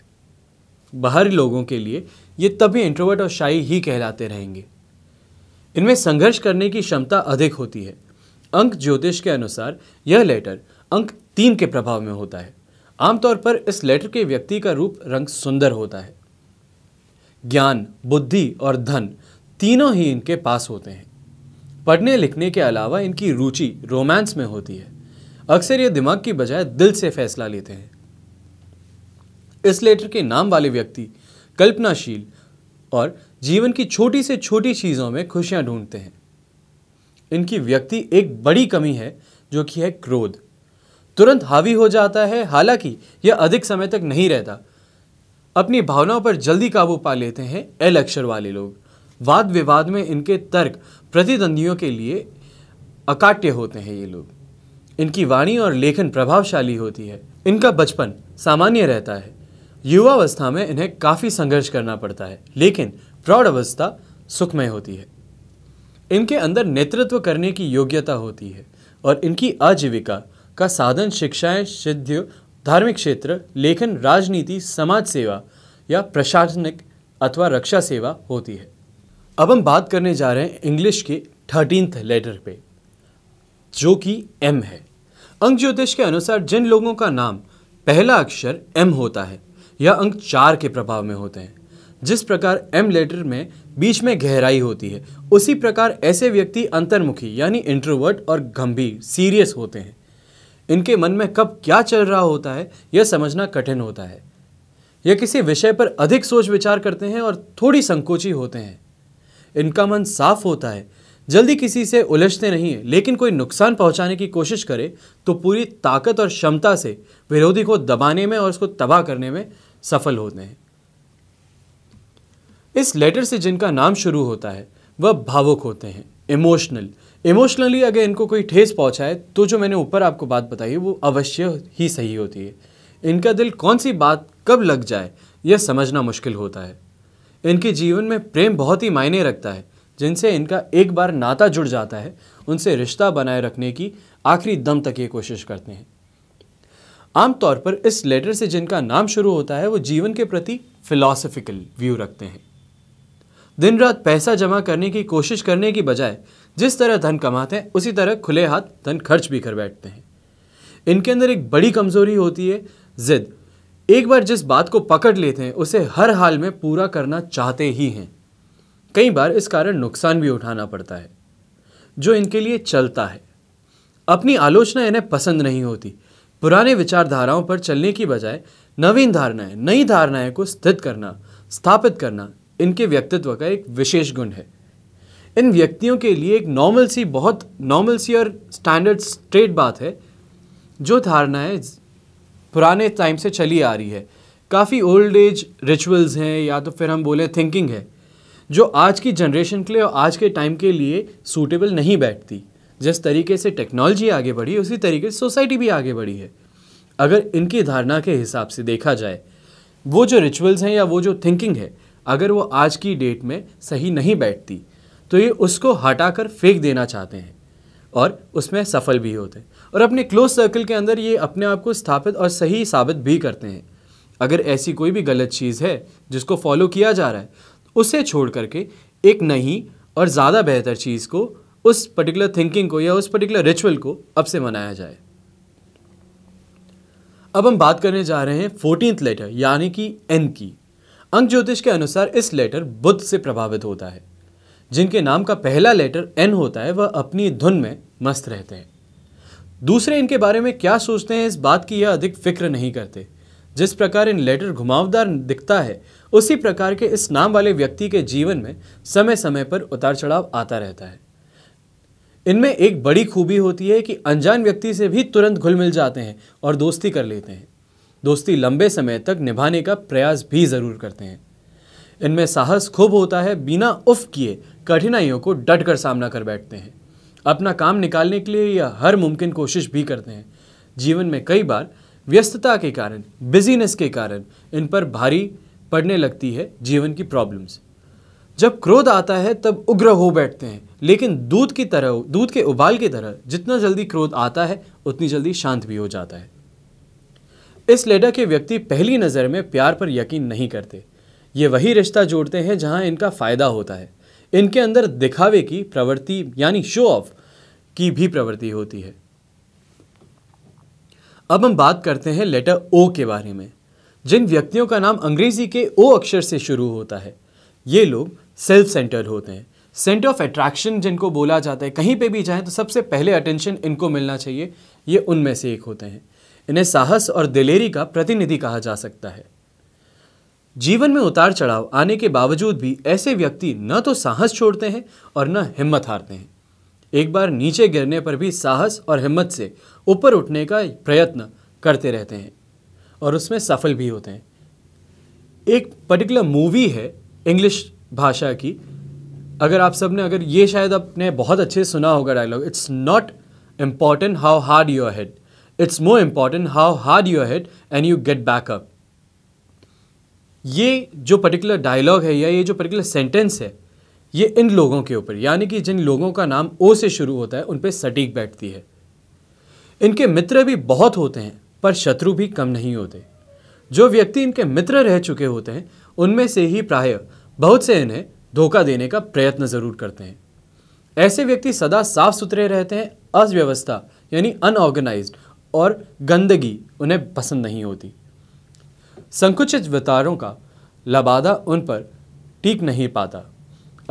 बाहरी लोगों के लिए ये तभी इंट्रोवर्ट और शाही ही कहलाते रहेंगे इनमें संघर्ष करने की क्षमता अधिक होती है अंक ज्योतिष के अनुसार यह लेटर अंक तीन के प्रभाव में होता है आमतौर पर इस लेटर के व्यक्ति का रूप रंग सुंदर होता है ज्ञान बुद्धि और धन तीनों ही इनके पास होते हैं पढ़ने लिखने के अलावा इनकी रुचि रोमांस में होती है अक्सर ये दिमाग की बजाय दिल से फैसला लेते हैं इस लेटर के नाम वाले व्यक्ति कल्पनाशील और जीवन की छोटी से छोटी चीज़ों में खुशियाँ ढूंढते हैं इनकी व्यक्ति एक बड़ी कमी है जो कि है क्रोध तुरंत हावी हो जाता है हालांकि यह अधिक समय तक नहीं रहता अपनी भावनाओं पर जल्दी काबू पा लेते हैं एल अक्षर वाले लोग वाद विवाद में इनके तर्क प्रतिद्वंदियों के लिए अकाट्य होते हैं ये लोग इनकी वाणी और लेखन प्रभावशाली होती है इनका बचपन सामान्य रहता है युवावस्था में इन्हें काफ़ी संघर्ष करना पड़ता है लेकिन प्रौढ़ अवस्था सुखमय होती है इनके अंदर नेतृत्व करने की योग्यता होती है और इनकी आजीविका का साधन शिक्षाएं सिद्ध धार्मिक क्षेत्र लेखन राजनीति समाज सेवा या प्रशासनिक अथवा रक्षा सेवा होती है अब हम बात करने जा रहे हैं इंग्लिश के थर्टींथ लेटर पे जो कि एम है अंक ज्योतिष के अनुसार जिन लोगों का नाम पहला अक्षर एम होता है यह अंक चार के प्रभाव में होते हैं जिस प्रकार एम लेटर में बीच में गहराई होती है उसी प्रकार ऐसे व्यक्ति अंतर्मुखी यानी इंट्रोवर्ट और गंभीर सीरियस होते हैं इनके मन में कब क्या चल रहा होता है यह समझना कठिन होता है यह किसी विषय पर अधिक सोच विचार करते हैं और थोड़ी संकोची होते हैं इनका मन साफ होता है जल्दी किसी से उलझते नहीं है लेकिन कोई नुकसान पहुंचाने की कोशिश करे तो पूरी ताकत और क्षमता से विरोधी को दबाने में और उसको तबाह करने में सफल होते हैं इस लेटर से जिनका नाम शुरू होता है वह भावुक होते हैं इमोशनल इमोशनली अगर इनको कोई ठेस पहुंचाए तो जो मैंने ऊपर आपको बात बताई वो अवश्य ही सही होती है इनका दिल कौन सी बात कब लग जाए यह समझना मुश्किल होता है इनके जीवन में प्रेम बहुत ही मायने रखता है जिनसे इनका एक बार नाता जुड़ जाता है उनसे रिश्ता बनाए रखने की आखिरी दम तक ये कोशिश करते हैं आमतौर पर इस लेटर से जिनका नाम शुरू होता है वो जीवन के प्रति फिलोसफिकल व्यू रखते हैं दिन रात पैसा जमा करने की कोशिश करने की बजाय जिस तरह धन कमाते हैं उसी तरह खुले हाथ धन खर्च भी कर बैठते हैं इनके अंदर एक बड़ी कमज़ोरी होती है ज़िद एक बार जिस बात को पकड़ लेते हैं उसे हर हाल में पूरा करना चाहते ही हैं कई बार इस कारण नुकसान भी उठाना पड़ता है जो इनके लिए चलता है अपनी आलोचना इन्हें पसंद नहीं होती पुराने विचारधाराओं पर चलने की बजाय नवीन धारणाएं नई धारणाएं को स्थित करना स्थापित करना इनके व्यक्तित्व का एक विशेष गुण है इन व्यक्तियों के लिए एक नॉर्मल सी बहुत नॉर्मल सी और स्टैंडर्ड स्ट्रेट बात है जो धारणाएं पुराने टाइम से चली आ रही है काफ़ी ओल्ड एज रिचुअल्स हैं या तो फिर हम बोले थिंकिंग है जो आज की जनरेशन के लिए और आज के टाइम के लिए सूटेबल नहीं बैठती जिस तरीके से टेक्नोलॉजी आगे बढ़ी उसी तरीके से सोसाइटी भी आगे बढ़ी है अगर इनकी धारणा के हिसाब से देखा जाए वो जो रिचुअल्स हैं या वो जो थिंकिंग है अगर वो आज की डेट में सही नहीं बैठती तो ये उसको हटाकर फेंक देना चाहते हैं और उसमें सफल भी होते हैं और अपने क्लोज सर्कल के अंदर ये अपने आप को स्थापित और सही साबित भी करते हैं अगर ऐसी कोई भी गलत चीज़ है जिसको फॉलो किया जा रहा है उसे छोड़ करके एक नई और ज़्यादा बेहतर चीज़ को उस पर्टिकुलर थिंकिंग को या उस पर्टिकुलर रिचुअल को अब से मनाया जाए अब हम बात करने जा रहे हैं फोर्टीन लेटर यानी कि एन की अंक ज्योतिष के अनुसार इस लेटर बुद्ध से प्रभावित होता है जिनके नाम का पहला लेटर एन होता है वह अपनी धुन में मस्त रहते हैं दूसरे इनके बारे में क्या सोचते हैं इस बात की यह अधिक फिक्र नहीं करते जिस प्रकार इन लेटर घुमावदार दिखता है उसी प्रकार के इस नाम वाले व्यक्ति के जीवन में समय समय पर उतार चढ़ाव आता रहता है इनमें एक बड़ी खूबी होती है कि अनजान व्यक्ति से भी तुरंत घुल मिल जाते हैं और दोस्ती कर लेते हैं दोस्ती लंबे समय तक निभाने का प्रयास भी ज़रूर करते हैं इनमें साहस खूब होता है बिना उफ किए कठिनाइयों को डट कर सामना कर बैठते हैं अपना काम निकालने के लिए यह हर मुमकिन कोशिश भी करते हैं जीवन में कई बार व्यस्तता के कारण बिजीनेस के कारण इन पर भारी पड़ने लगती है जीवन की प्रॉब्लम्स जब क्रोध आता है तब उग्र हो बैठते हैं लेकिन दूध की तरह दूध के उबाल की तरह जितना जल्दी क्रोध आता है उतनी जल्दी शांत भी हो जाता है इस लेडा के व्यक्ति पहली नज़र में प्यार पर यकीन नहीं करते ये वही रिश्ता जोड़ते हैं जहाँ इनका फ़ायदा होता है इनके अंदर दिखावे की प्रवृत्ति यानी शो ऑफ की भी प्रवृत्ति होती है अब हम बात करते हैं लेटर ओ के बारे में जिन व्यक्तियों का नाम अंग्रेजी के ओ अक्षर से शुरू होता है ये लोग सेल्फ सेंटर्ड होते हैं सेंटर ऑफ अट्रैक्शन जिनको बोला जाता है कहीं पे भी जाएं तो सबसे पहले अटेंशन इनको मिलना चाहिए ये उनमें से एक होते हैं इन्हें साहस और दिलेरी का प्रतिनिधि कहा जा सकता है जीवन में उतार चढ़ाव आने के बावजूद भी ऐसे व्यक्ति न तो साहस छोड़ते हैं और न हिम्मत हारते हैं एक बार नीचे गिरने पर भी साहस और हिम्मत से ऊपर उठने का प्रयत्न करते रहते हैं और उसमें सफल भी होते हैं एक पर्टिकुलर मूवी है इंग्लिश भाषा की अगर आप सब ने अगर ये शायद आपने बहुत अच्छे से सुना होगा dialogue it's not important how hard your head it's more important how hard your head and you get back up ये जो पर्टिकुलर डायलॉग है या ये जो पर्टिकुलर सेंटेंस है ये इन लोगों के ऊपर यानी कि जिन लोगों का नाम ओ से शुरू होता है उन पर सटीक बैठती है इनके मित्र भी बहुत होते हैं पर शत्रु भी कम नहीं होते जो व्यक्ति इनके मित्र रह चुके होते हैं उनमें से ही प्राय बहुत से इन्हें धोखा देने का प्रयत्न ज़रूर करते हैं ऐसे व्यक्ति सदा साफ सुथरे रहते हैं अव्यवस्था यानी अनऑर्गेनाइज और गंदगी उन्हें पसंद नहीं होती संकुचित विचारों का लबादा उन पर टीक नहीं पाता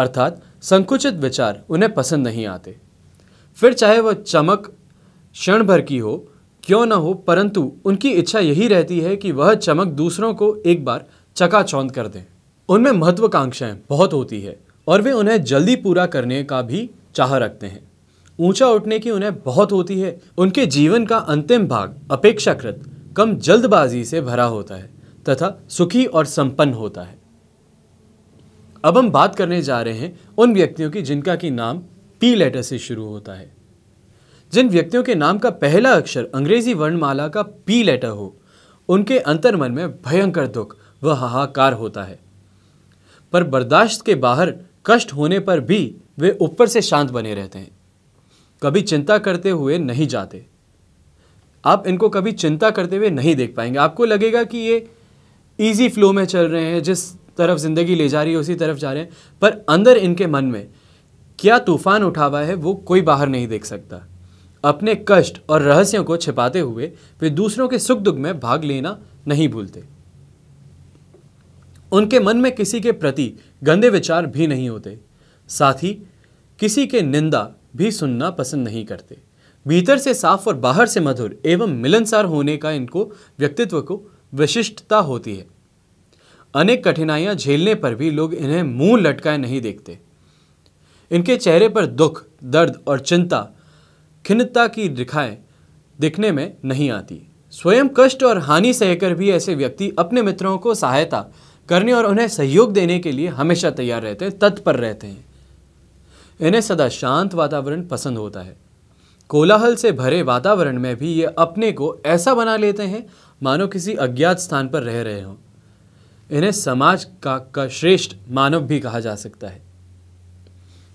अर्थात संकुचित विचार उन्हें पसंद नहीं आते फिर चाहे वह चमक क्षण भर की हो क्यों ना हो परंतु उनकी इच्छा यही रहती है कि वह चमक दूसरों को एक बार चकाचौंध कर दें उनमें महत्वाकांक्षाएं बहुत होती है और वे उन्हें जल्दी पूरा करने का भी चाह रखते हैं ऊंचा उठने की उन्हें बहुत होती है उनके जीवन का अंतिम भाग अपेक्षाकृत कम जल्दबाजी से भरा होता है तथा सुखी और संपन्न होता है अब हम बात करने जा रहे हैं उन व्यक्तियों की जिनका की नाम पी लेटर से शुरू होता है जिन व्यक्तियों के नाम का पहला अक्षर अंग्रेजी वर्णमाला का पी लेटर हो उनके अंतर्मन में भयंकर दुख व हाहाकार होता है पर बर्दाश्त के बाहर कष्ट होने पर भी वे ऊपर से शांत बने रहते हैं कभी चिंता करते हुए नहीं जाते आप इनको कभी चिंता करते हुए नहीं देख पाएंगे आपको लगेगा कि ये ईजी फ्लो में चल रहे हैं जिस तरफ ज़िंदगी ले जा रही है उसी तरफ जा रहे हैं पर अंदर इनके मन में क्या तूफान उठा हुआ है वो कोई बाहर नहीं देख सकता अपने कष्ट और रहस्यों को छिपाते हुए वे दूसरों के सुख दुख में भाग लेना नहीं भूलते उनके मन में किसी के प्रति गंदे विचार भी नहीं होते साथ ही किसी के निंदा भी सुनना पसंद नहीं करते भीतर से साफ और बाहर से मधुर एवं मिलनसार होने का इनको व्यक्तित्व को विशिष्टता होती है अनेक कठिनाइयां झेलने पर भी लोग इन्हें मुंह लटकाए नहीं देखते इनके चेहरे पर दुख दर्द और चिंता खिन्नता की रेखाएं दिखने में नहीं आती स्वयं कष्ट और हानि सहकर भी ऐसे व्यक्ति अपने मित्रों को सहायता करने और उन्हें सहयोग देने के लिए हमेशा तैयार रहते हैं तत्पर रहते हैं इन्हें सदा शांत वातावरण पसंद होता है कोलाहल से भरे वातावरण में भी ये अपने को ऐसा बना लेते हैं मानो किसी अज्ञात स्थान पर रह रहे हों इन्हें समाज का का श्रेष्ठ मानव भी कहा जा सकता है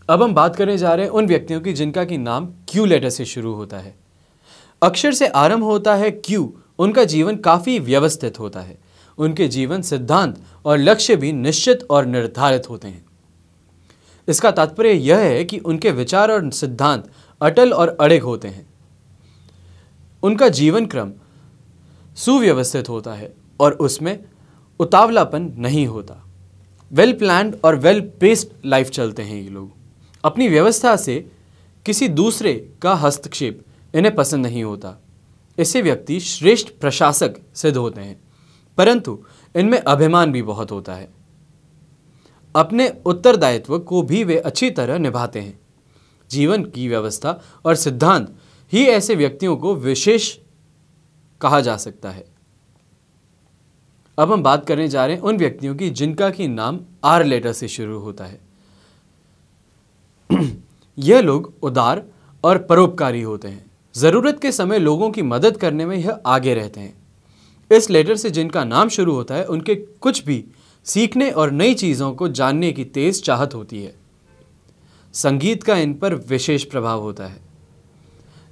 अब हम बात करने जा रहे हैं उन व्यक्तियों की जिनका की नाम क्यू लेटर से शुरू होता है अक्षर से आरंभ होता है क्यू उनका जीवन काफ़ी व्यवस्थित होता है उनके जीवन सिद्धांत और लक्ष्य भी निश्चित और निर्धारित होते हैं इसका तात्पर्य यह है कि उनके विचार और सिद्धांत अटल और अड़िग होते हैं उनका जीवन क्रम सुव्यवस्थित होता है और उसमें उतावलापन नहीं होता वेल प्लान और वेल पेस्ड लाइफ चलते हैं ये लोग अपनी व्यवस्था से किसी दूसरे का हस्तक्षेप इन्हें पसंद नहीं होता ऐसे व्यक्ति श्रेष्ठ प्रशासक सिद्ध होते हैं परंतु इनमें अभिमान भी बहुत होता है अपने उत्तरदायित्व को भी वे अच्छी तरह निभाते हैं जीवन की व्यवस्था और सिद्धांत ही ऐसे व्यक्तियों को विशेष कहा जा सकता है अब हम बात करने जा रहे हैं उन व्यक्तियों की जिनका की नाम आर लेटर से शुरू होता है [CLEARS THROAT] यह लोग उदार और परोपकारी होते हैं ज़रूरत के समय लोगों की मदद करने में यह आगे रहते हैं इस लेटर से जिनका नाम शुरू होता है उनके कुछ भी सीखने और नई चीज़ों को जानने की तेज़ चाहत होती है संगीत का इन पर विशेष प्रभाव होता है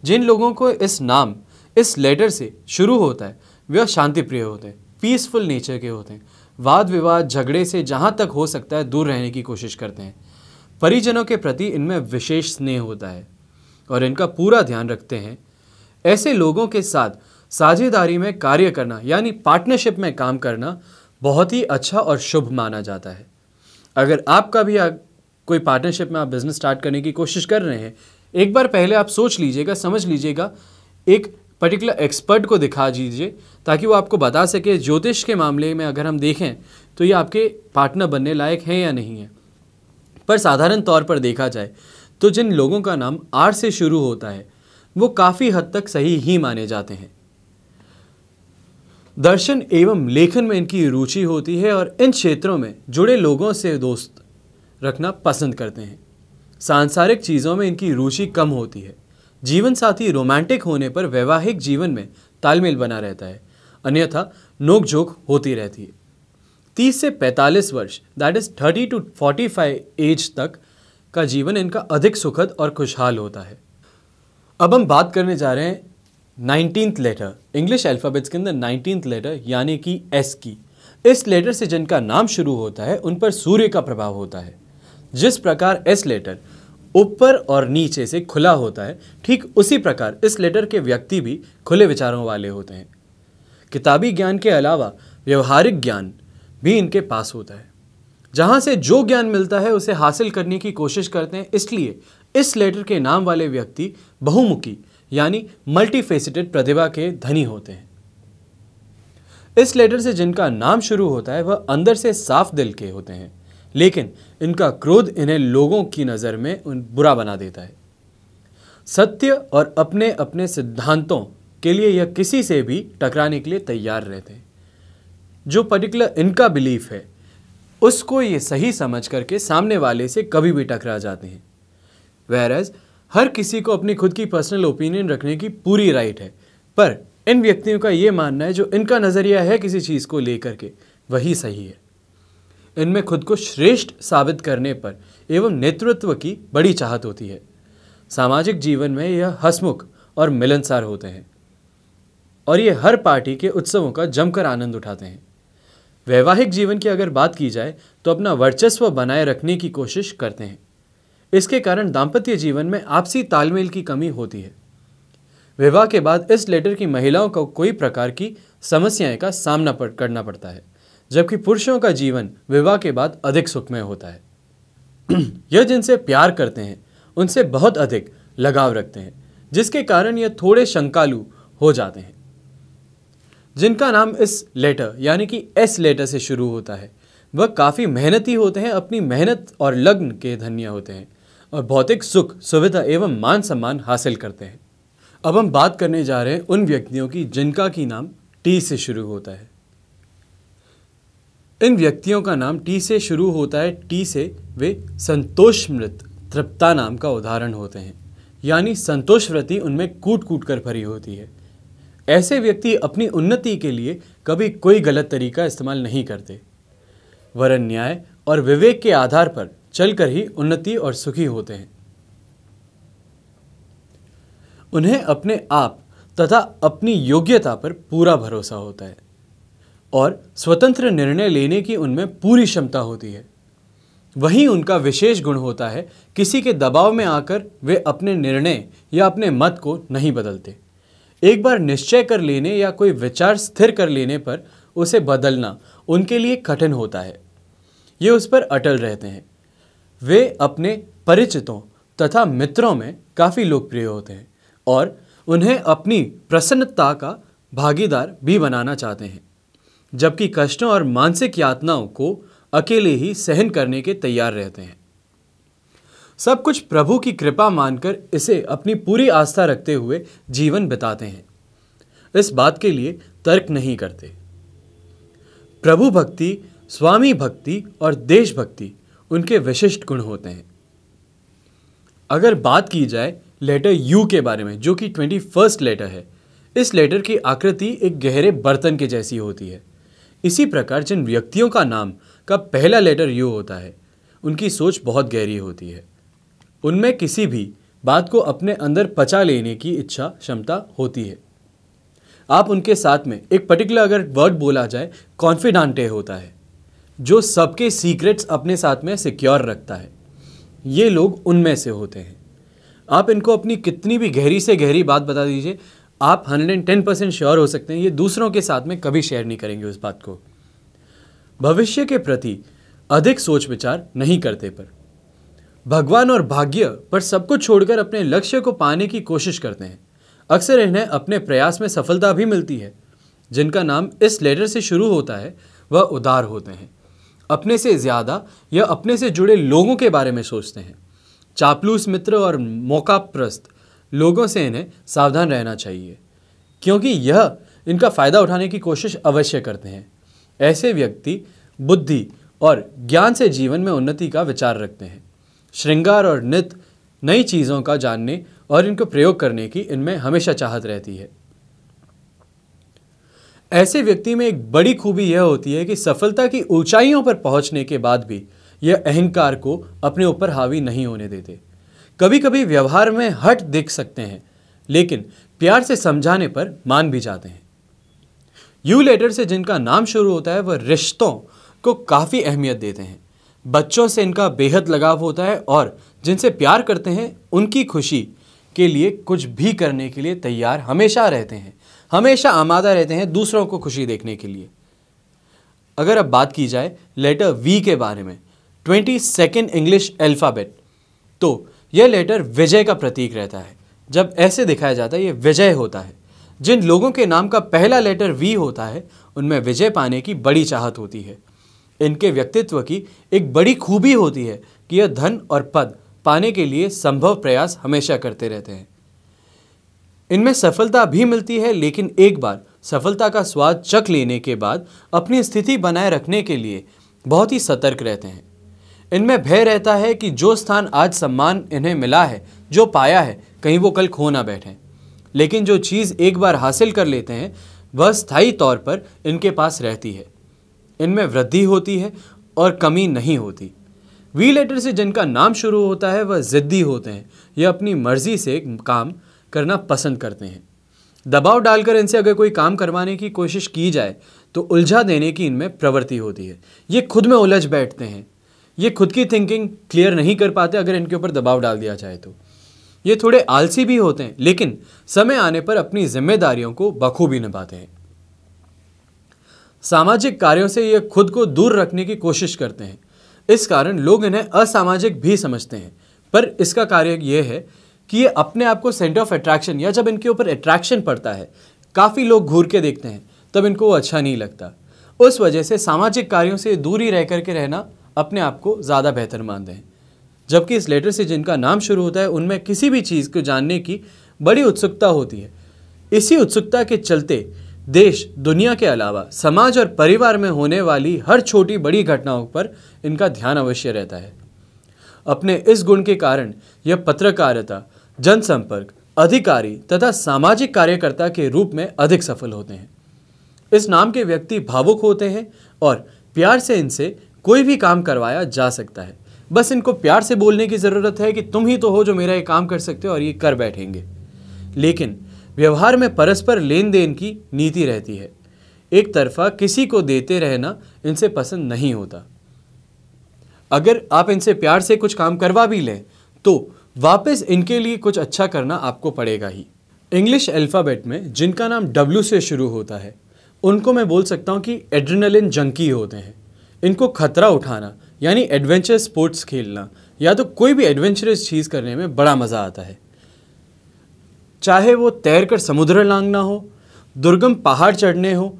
जिन लोगों को इस नाम इस लेटर से शुरू होता है वह शांति प्रिय होते हैं पीसफुल नेचर के होते हैं वाद विवाद झगड़े से जहाँ तक हो सकता है दूर रहने की कोशिश करते हैं परिजनों के प्रति इनमें विशेष स्नेह होता है और इनका पूरा ध्यान रखते हैं ऐसे लोगों के साथ साझेदारी में कार्य करना यानी पार्टनरशिप में काम करना बहुत ही अच्छा और शुभ माना जाता है अगर आपका भी आग, कोई पार्टनरशिप में आप बिज़नेस स्टार्ट करने की कोशिश कर रहे हैं एक बार पहले आप सोच लीजिएगा समझ लीजिएगा एक पर्टिकुलर एक्सपर्ट को दिखा दीजिए ताकि वो आपको बता सके ज्योतिष के मामले में अगर हम देखें तो ये आपके पार्टनर बनने लायक हैं या नहीं है पर साधारण तौर पर देखा जाए तो जिन लोगों का नाम आर से शुरू होता है वो काफ़ी हद तक सही ही माने जाते हैं दर्शन एवं लेखन में इनकी रुचि होती है और इन क्षेत्रों में जुड़े लोगों से दोस्त रखना पसंद करते हैं सांसारिक चीज़ों में इनकी रुचि कम होती है जीवन साथी रोमांटिक होने पर वैवाहिक जीवन में तालमेल बना रहता है अन्यथा नोकझोंक होती रहती है तीस से पैंतालीस वर्ष that is thirty to forty five age तक का जीवन इनका अधिक सुखद और खुशहाल होता है अब हम बात करने जा रहे हैं नाइनटीन्थ लेटर इंग्लिश अल्फ़ाबेट्स के अंदर नाइनटीन्थ लेटर यानी कि एस की इस लेटर से जिनका नाम शुरू होता है उन पर सूर्य का प्रभाव होता है जिस प्रकार एस लेटर ऊपर और नीचे से खुला होता है ठीक उसी प्रकार इस लेटर के व्यक्ति भी खुले विचारों वाले होते हैं किताबी ज्ञान के अलावा व्यवहारिक ज्ञान भी इनके पास होता है जहाँ से जो ज्ञान मिलता है उसे हासिल करने की कोशिश करते हैं इसलिए इस लेटर के नाम वाले व्यक्ति बहुमुखी यानी मल्टीफेसिटेड प्रतिभा के धनी होते हैं इस लेटर से जिनका नाम शुरू होता है वह अंदर से साफ दिल के होते हैं लेकिन इनका क्रोध इन्हें लोगों की नज़र में उन बुरा बना देता है सत्य और अपने अपने सिद्धांतों के लिए यह किसी से भी टकराने के लिए तैयार रहते हैं जो पर्टिकुलर इनका बिलीफ है उसको ये सही समझ करके सामने वाले से कभी भी टकरा जाते हैं वेर एज़ हर किसी को अपनी खुद की पर्सनल ओपिनियन रखने की पूरी राइट है पर इन व्यक्तियों का ये मानना है जो इनका नज़रिया है किसी चीज़ को लेकर के वही सही है इनमें खुद को श्रेष्ठ साबित करने पर एवं नेतृत्व की बड़ी चाहत होती है सामाजिक जीवन में यह हसमुख और मिलनसार होते हैं और ये हर पार्टी के उत्सवों का जमकर आनंद उठाते हैं वैवाहिक जीवन की अगर बात की जाए तो अपना वर्चस्व बनाए रखने की कोशिश करते हैं इसके कारण दाम्पत्य जीवन में आपसी तालमेल की कमी होती है विवाह के बाद इस लेटर की महिलाओं को कोई प्रकार की समस्याएं का सामना पर करना पड़ता है जबकि पुरुषों का जीवन विवाह के बाद अधिक सुखमय होता है [CLEARS THROAT] यह जिनसे प्यार करते हैं उनसे बहुत अधिक लगाव रखते हैं जिसके कारण यह थोड़े शंकालु हो जाते हैं जिनका नाम इस लेटर यानी कि एस लेटर से शुरू होता है वह काफ़ी मेहनती होते हैं अपनी मेहनत और लग्न के धन्य होते हैं और भौतिक सुख सुविधा एवं मान सम्मान हासिल करते हैं अब हम बात करने जा रहे हैं उन व्यक्तियों की जिनका की नाम टी से शुरू होता है इन व्यक्तियों का नाम टी से शुरू होता है टी से वे संतोष मृत तृप्ता नाम का उदाहरण होते हैं यानी संतोष व्रति उनमें कूट कूट कर भरी होती है ऐसे व्यक्ति अपनी उन्नति के लिए कभी कोई गलत तरीका इस्तेमाल नहीं करते वरन न्याय और विवेक के आधार पर चलकर ही उन्नति और सुखी होते हैं उन्हें अपने आप तथा अपनी योग्यता पर पूरा भरोसा होता है और स्वतंत्र निर्णय लेने की उनमें पूरी क्षमता होती है वहीं उनका विशेष गुण होता है किसी के दबाव में आकर वे अपने निर्णय या अपने मत को नहीं बदलते एक बार निश्चय कर लेने या कोई विचार स्थिर कर लेने पर उसे बदलना उनके लिए कठिन होता है ये उस पर अटल रहते हैं वे अपने परिचितों तथा मित्रों में काफ़ी लोकप्रिय होते हैं और उन्हें अपनी प्रसन्नता का भागीदार भी बनाना चाहते हैं जबकि कष्टों और मानसिक यातनाओं को अकेले ही सहन करने के तैयार रहते हैं सब कुछ प्रभु की कृपा मानकर इसे अपनी पूरी आस्था रखते हुए जीवन बिताते हैं इस बात के लिए तर्क नहीं करते प्रभु भक्ति स्वामी भक्ति और देशभक्ति उनके विशिष्ट गुण होते हैं अगर बात की जाए लेटर यू के बारे में जो कि ट्वेंटी फर्स्ट लेटर है इस लेटर की आकृति एक गहरे बर्तन के जैसी होती है इसी प्रकार जिन व्यक्तियों का नाम का पहला लेटर यू होता है उनकी सोच बहुत गहरी होती है उनमें किसी भी बात को अपने अंदर पचा लेने की इच्छा क्षमता होती है आप उनके साथ में एक पर्टिकुलर अगर वर्ड बोला जाए कॉन्फिडांटे होता है जो सबके सीक्रेट्स अपने साथ में सिक्योर रखता है ये लोग उनमें से होते हैं आप इनको अपनी कितनी भी गहरी से गहरी बात बता दीजिए आप 110 परसेंट श्योर हो सकते हैं ये दूसरों के साथ में कभी शेयर नहीं करेंगे उस बात को भविष्य के प्रति अधिक सोच विचार नहीं करते पर भगवान और भाग्य पर सब कुछ छोड़कर अपने लक्ष्य को पाने की कोशिश करते हैं अक्सर इन्हें अपने प्रयास में सफलता भी मिलती है जिनका नाम इस लेटर से शुरू होता है वह उदार होते हैं अपने से ज़्यादा या अपने से जुड़े लोगों के बारे में सोचते हैं चापलूस मित्र और मौका प्रस्त लोगों से इन्हें सावधान रहना चाहिए क्योंकि यह इनका फ़ायदा उठाने की कोशिश अवश्य करते हैं ऐसे व्यक्ति बुद्धि और ज्ञान से जीवन में उन्नति का विचार रखते हैं श्रृंगार और नित नई चीज़ों का जानने और इनको प्रयोग करने की इनमें हमेशा चाहत रहती है ऐसे व्यक्ति में एक बड़ी खूबी यह होती है कि सफलता की ऊंचाइयों पर पहुंचने के बाद भी यह अहंकार को अपने ऊपर हावी नहीं होने देते कभी कभी व्यवहार में हट दिख सकते हैं लेकिन प्यार से समझाने पर मान भी जाते हैं यू लेटर से जिनका नाम शुरू होता है वह रिश्तों को काफ़ी अहमियत देते हैं बच्चों से इनका बेहद लगाव होता है और जिनसे प्यार करते हैं उनकी खुशी के लिए कुछ भी करने के लिए तैयार हमेशा रहते हैं हमेशा आमादा रहते हैं दूसरों को खुशी देखने के लिए अगर अब बात की जाए लेटर वी के बारे में ट्वेंटी सेकेंड इंग्लिश अल्फ़ाबेट तो यह लेटर विजय का प्रतीक रहता है जब ऐसे दिखाया जाता है ये विजय होता है जिन लोगों के नाम का पहला लेटर वी होता है उनमें विजय पाने की बड़ी चाहत होती है इनके व्यक्तित्व की एक बड़ी खूबी होती है कि यह धन और पद पाने के लिए संभव प्रयास हमेशा करते रहते हैं इनमें सफलता भी मिलती है लेकिन एक बार सफलता का स्वाद चख लेने के बाद अपनी स्थिति बनाए रखने के लिए बहुत ही सतर्क रहते हैं इनमें भय रहता है कि जो स्थान आज सम्मान इन्हें मिला है जो पाया है कहीं वो कल खो ना बैठें लेकिन जो चीज़ एक बार हासिल कर लेते हैं वह स्थायी तौर पर इनके पास रहती है इनमें वृद्धि होती है और कमी नहीं होती वी लेटर से जिनका नाम शुरू होता है वह ज़िद्दी होते हैं यह अपनी मर्ज़ी से काम करना पसंद करते हैं दबाव डालकर इनसे अगर कोई काम करवाने की कोशिश की जाए तो उलझा देने की इनमें प्रवृत्ति होती है ये खुद में उलझ बैठते हैं ये खुद की थिंकिंग क्लियर नहीं कर पाते अगर इनके ऊपर दबाव डाल दिया जाए तो ये थोड़े आलसी भी होते हैं लेकिन समय आने पर अपनी जिम्मेदारियों को बखूबी निभाते हैं सामाजिक कार्यों से ये खुद को दूर रखने की कोशिश करते हैं इस कारण लोग इन्हें असामाजिक भी समझते हैं पर इसका कार्य यह है कि ये अपने आप को सेंटर ऑफ अट्रैक्शन या जब इनके ऊपर अट्रैक्शन पड़ता है काफ़ी लोग घूर के देखते हैं तब इनको वो अच्छा नहीं लगता उस वजह से सामाजिक कार्यों से दूरी रह करके रहना अपने आप को ज़्यादा बेहतर मानते हैं जबकि इस लेटर से जिनका नाम शुरू होता है उनमें किसी भी चीज़ को जानने की बड़ी उत्सुकता होती है इसी उत्सुकता के चलते देश दुनिया के अलावा समाज और परिवार में होने वाली हर छोटी बड़ी घटनाओं पर इनका ध्यान अवश्य रहता है अपने इस गुण के कारण यह पत्रकारिता जनसंपर्क अधिकारी तथा सामाजिक कार्यकर्ता के रूप में अधिक सफल होते हैं इस नाम के व्यक्ति भावुक होते हैं और प्यार से इनसे कोई भी काम करवाया जा सकता है बस इनको प्यार से बोलने की ज़रूरत है कि तुम ही तो हो जो मेरा ये काम कर सकते हो और ये कर बैठेंगे लेकिन व्यवहार में परस्पर लेन देन की नीति रहती है एक तरफा किसी को देते रहना इनसे पसंद नहीं होता अगर आप इनसे प्यार से कुछ काम करवा भी लें तो वापस इनके लिए कुछ अच्छा करना आपको पड़ेगा ही इंग्लिश अल्फ़ाबेट में जिनका नाम डब्ल्यू से शुरू होता है उनको मैं बोल सकता हूँ कि एड्रेनलिन जंकी होते हैं इनको खतरा उठाना यानी एडवेंचर स्पोर्ट्स खेलना या तो कोई भी एडवेंचरस चीज़ करने में बड़ा मज़ा आता है चाहे वो तैर कर समुद्र लांगना हो दुर्गम पहाड़ चढ़ने हो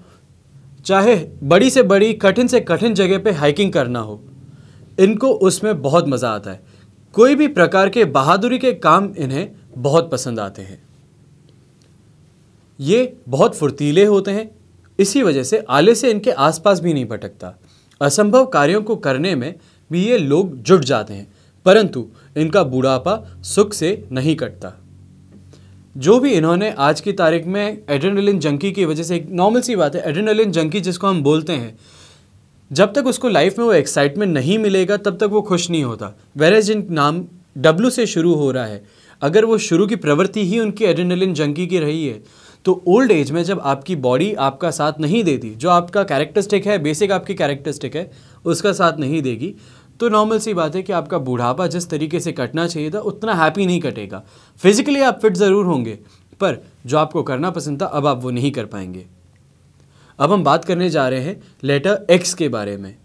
चाहे बड़ी से बड़ी कठिन से कठिन जगह पे हाइकिंग करना हो इनको उसमें बहुत मज़ा आता है कोई भी प्रकार के बहादुरी के काम इन्हें बहुत पसंद आते हैं ये बहुत फुर्तीले होते हैं इसी वजह से आले से इनके आसपास भी नहीं भटकता असंभव कार्यों को करने में भी ये लोग जुट जाते हैं परंतु इनका बुढ़ापा सुख से नहीं कटता जो भी इन्होंने आज की तारीख में एड्रेनलिन जंकी की वजह से एक नॉर्मल सी बात है एड्रेनलिन जंकी जिसको हम बोलते हैं जब तक उसको लाइफ में वो एक्साइटमेंट नहीं मिलेगा तब तक वो खुश नहीं होता वेरेज जिन नाम डब्लू से शुरू हो रहा है अगर वो शुरू की प्रवृत्ति ही उनकी एडिनलिन जंकी की रही है तो ओल्ड एज में जब आपकी बॉडी आपका साथ नहीं देती जो आपका कैरेक्टरिस्टिक है बेसिक आपकी कैरेक्टरिस्टिक है उसका साथ नहीं देगी तो नॉर्मल सी बात है कि आपका बुढ़ापा जिस तरीके से कटना चाहिए था उतना हैप्पी नहीं कटेगा फिजिकली आप फिट ज़रूर होंगे पर जो आपको करना पसंद था अब आप वो नहीं कर पाएंगे अब हम बात करने जा रहे हैं लेटर एक्स के बारे में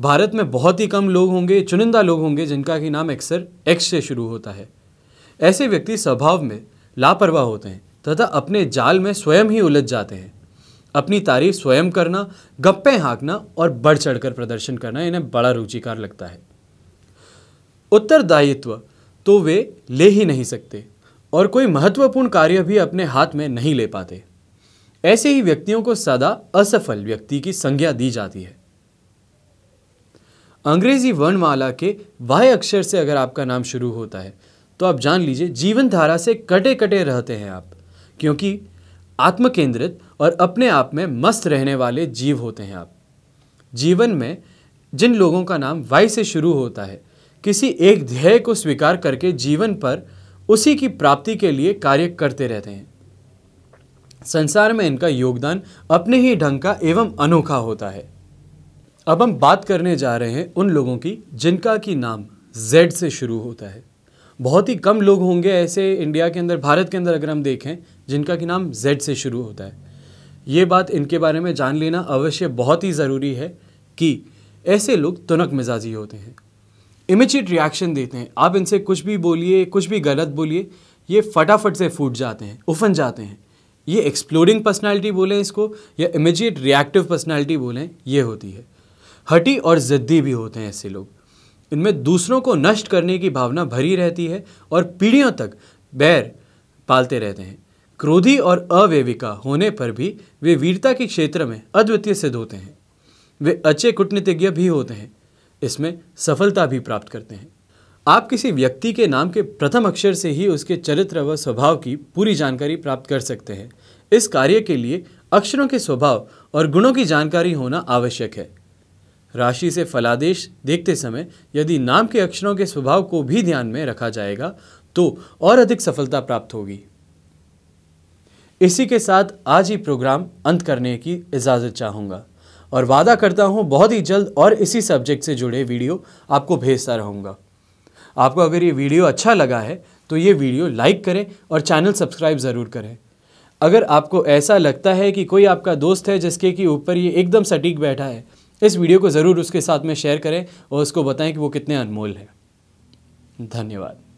भारत में बहुत ही कम लोग होंगे चुनिंदा लोग होंगे जिनका कि नाम अक्सर एक्स से शुरू होता है ऐसे व्यक्ति स्वभाव में लापरवाह होते हैं तथा अपने जाल में स्वयं ही उलझ जाते हैं अपनी तारीफ स्वयं करना गप्पे हाँकना और बढ़ चढ़कर प्रदर्शन करना इन्हें बड़ा रुचिकार लगता है उत्तरदायित्व तो वे ले ही नहीं सकते और कोई महत्वपूर्ण कार्य भी अपने हाथ में नहीं ले पाते ऐसे ही व्यक्तियों को सदा असफल व्यक्ति की संज्ञा दी जाती है अंग्रेजी वर्णमाला के वाह अक्षर से अगर आपका नाम शुरू होता है तो आप जान लीजिए जीवन धारा से कटे कटे रहते हैं आप क्योंकि आत्मकेंद्रित और अपने आप में मस्त रहने वाले जीव होते हैं आप जीवन में जिन लोगों का नाम वाई से शुरू होता है किसी एक ध्येय को स्वीकार करके जीवन पर उसी की प्राप्ति के लिए कार्य करते रहते हैं संसार में इनका योगदान अपने ही ढंग का एवं अनोखा होता है अब हम बात करने जा रहे हैं उन लोगों की जिनका की नाम जेड से शुरू होता है बहुत ही कम लोग होंगे ऐसे इंडिया के अंदर भारत के अंदर अगर हम देखें जिनका कि नाम जेड से शुरू होता है ये बात इनके बारे में जान लेना अवश्य बहुत ही ज़रूरी है कि ऐसे लोग तुनक मिजाजी होते हैं इमिजिएट रिएक्शन देते हैं आप इनसे कुछ भी बोलिए कुछ भी गलत बोलिए ये फटाफट से फूट जाते हैं उफन जाते हैं ये एक्सप्लोरिंग पर्सनालिटी बोलें इसको या इमीजिएट रिएक्टिव पर्सनालिटी बोलें ये होती है हटी और जिद्दी भी होते हैं ऐसे लोग इनमें दूसरों को नष्ट करने की भावना भरी रहती है और पीढ़ियों तक बैर पालते रहते हैं क्रोधी और अवेविका होने पर भी वे वीरता के क्षेत्र में अद्वितीय सिद्ध होते हैं वे अच्छे कूटनीतिज्ञ भी होते हैं इसमें सफलता भी प्राप्त करते हैं आप किसी व्यक्ति के नाम के प्रथम अक्षर से ही उसके चरित्र व स्वभाव की पूरी जानकारी प्राप्त कर सकते हैं इस कार्य के लिए अक्षरों के स्वभाव और गुणों की जानकारी होना आवश्यक है राशि से फलादेश देखते समय यदि नाम के अक्षरों के स्वभाव को भी ध्यान में रखा जाएगा तो और अधिक सफलता प्राप्त होगी इसी के साथ आज ही प्रोग्राम अंत करने की इजाज़त चाहूँगा और वादा करता हूँ बहुत ही जल्द और इसी सब्जेक्ट से जुड़े वीडियो आपको भेजता रहूँगा आपको अगर ये वीडियो अच्छा लगा है तो ये वीडियो लाइक करें और चैनल सब्सक्राइब ज़रूर करें अगर आपको ऐसा लगता है कि कोई आपका दोस्त है जिसके कि ऊपर ये एकदम सटीक बैठा है इस वीडियो को ज़रूर उसके साथ में शेयर करें और उसको बताएं कि वो कितने अनमोल हैं धन्यवाद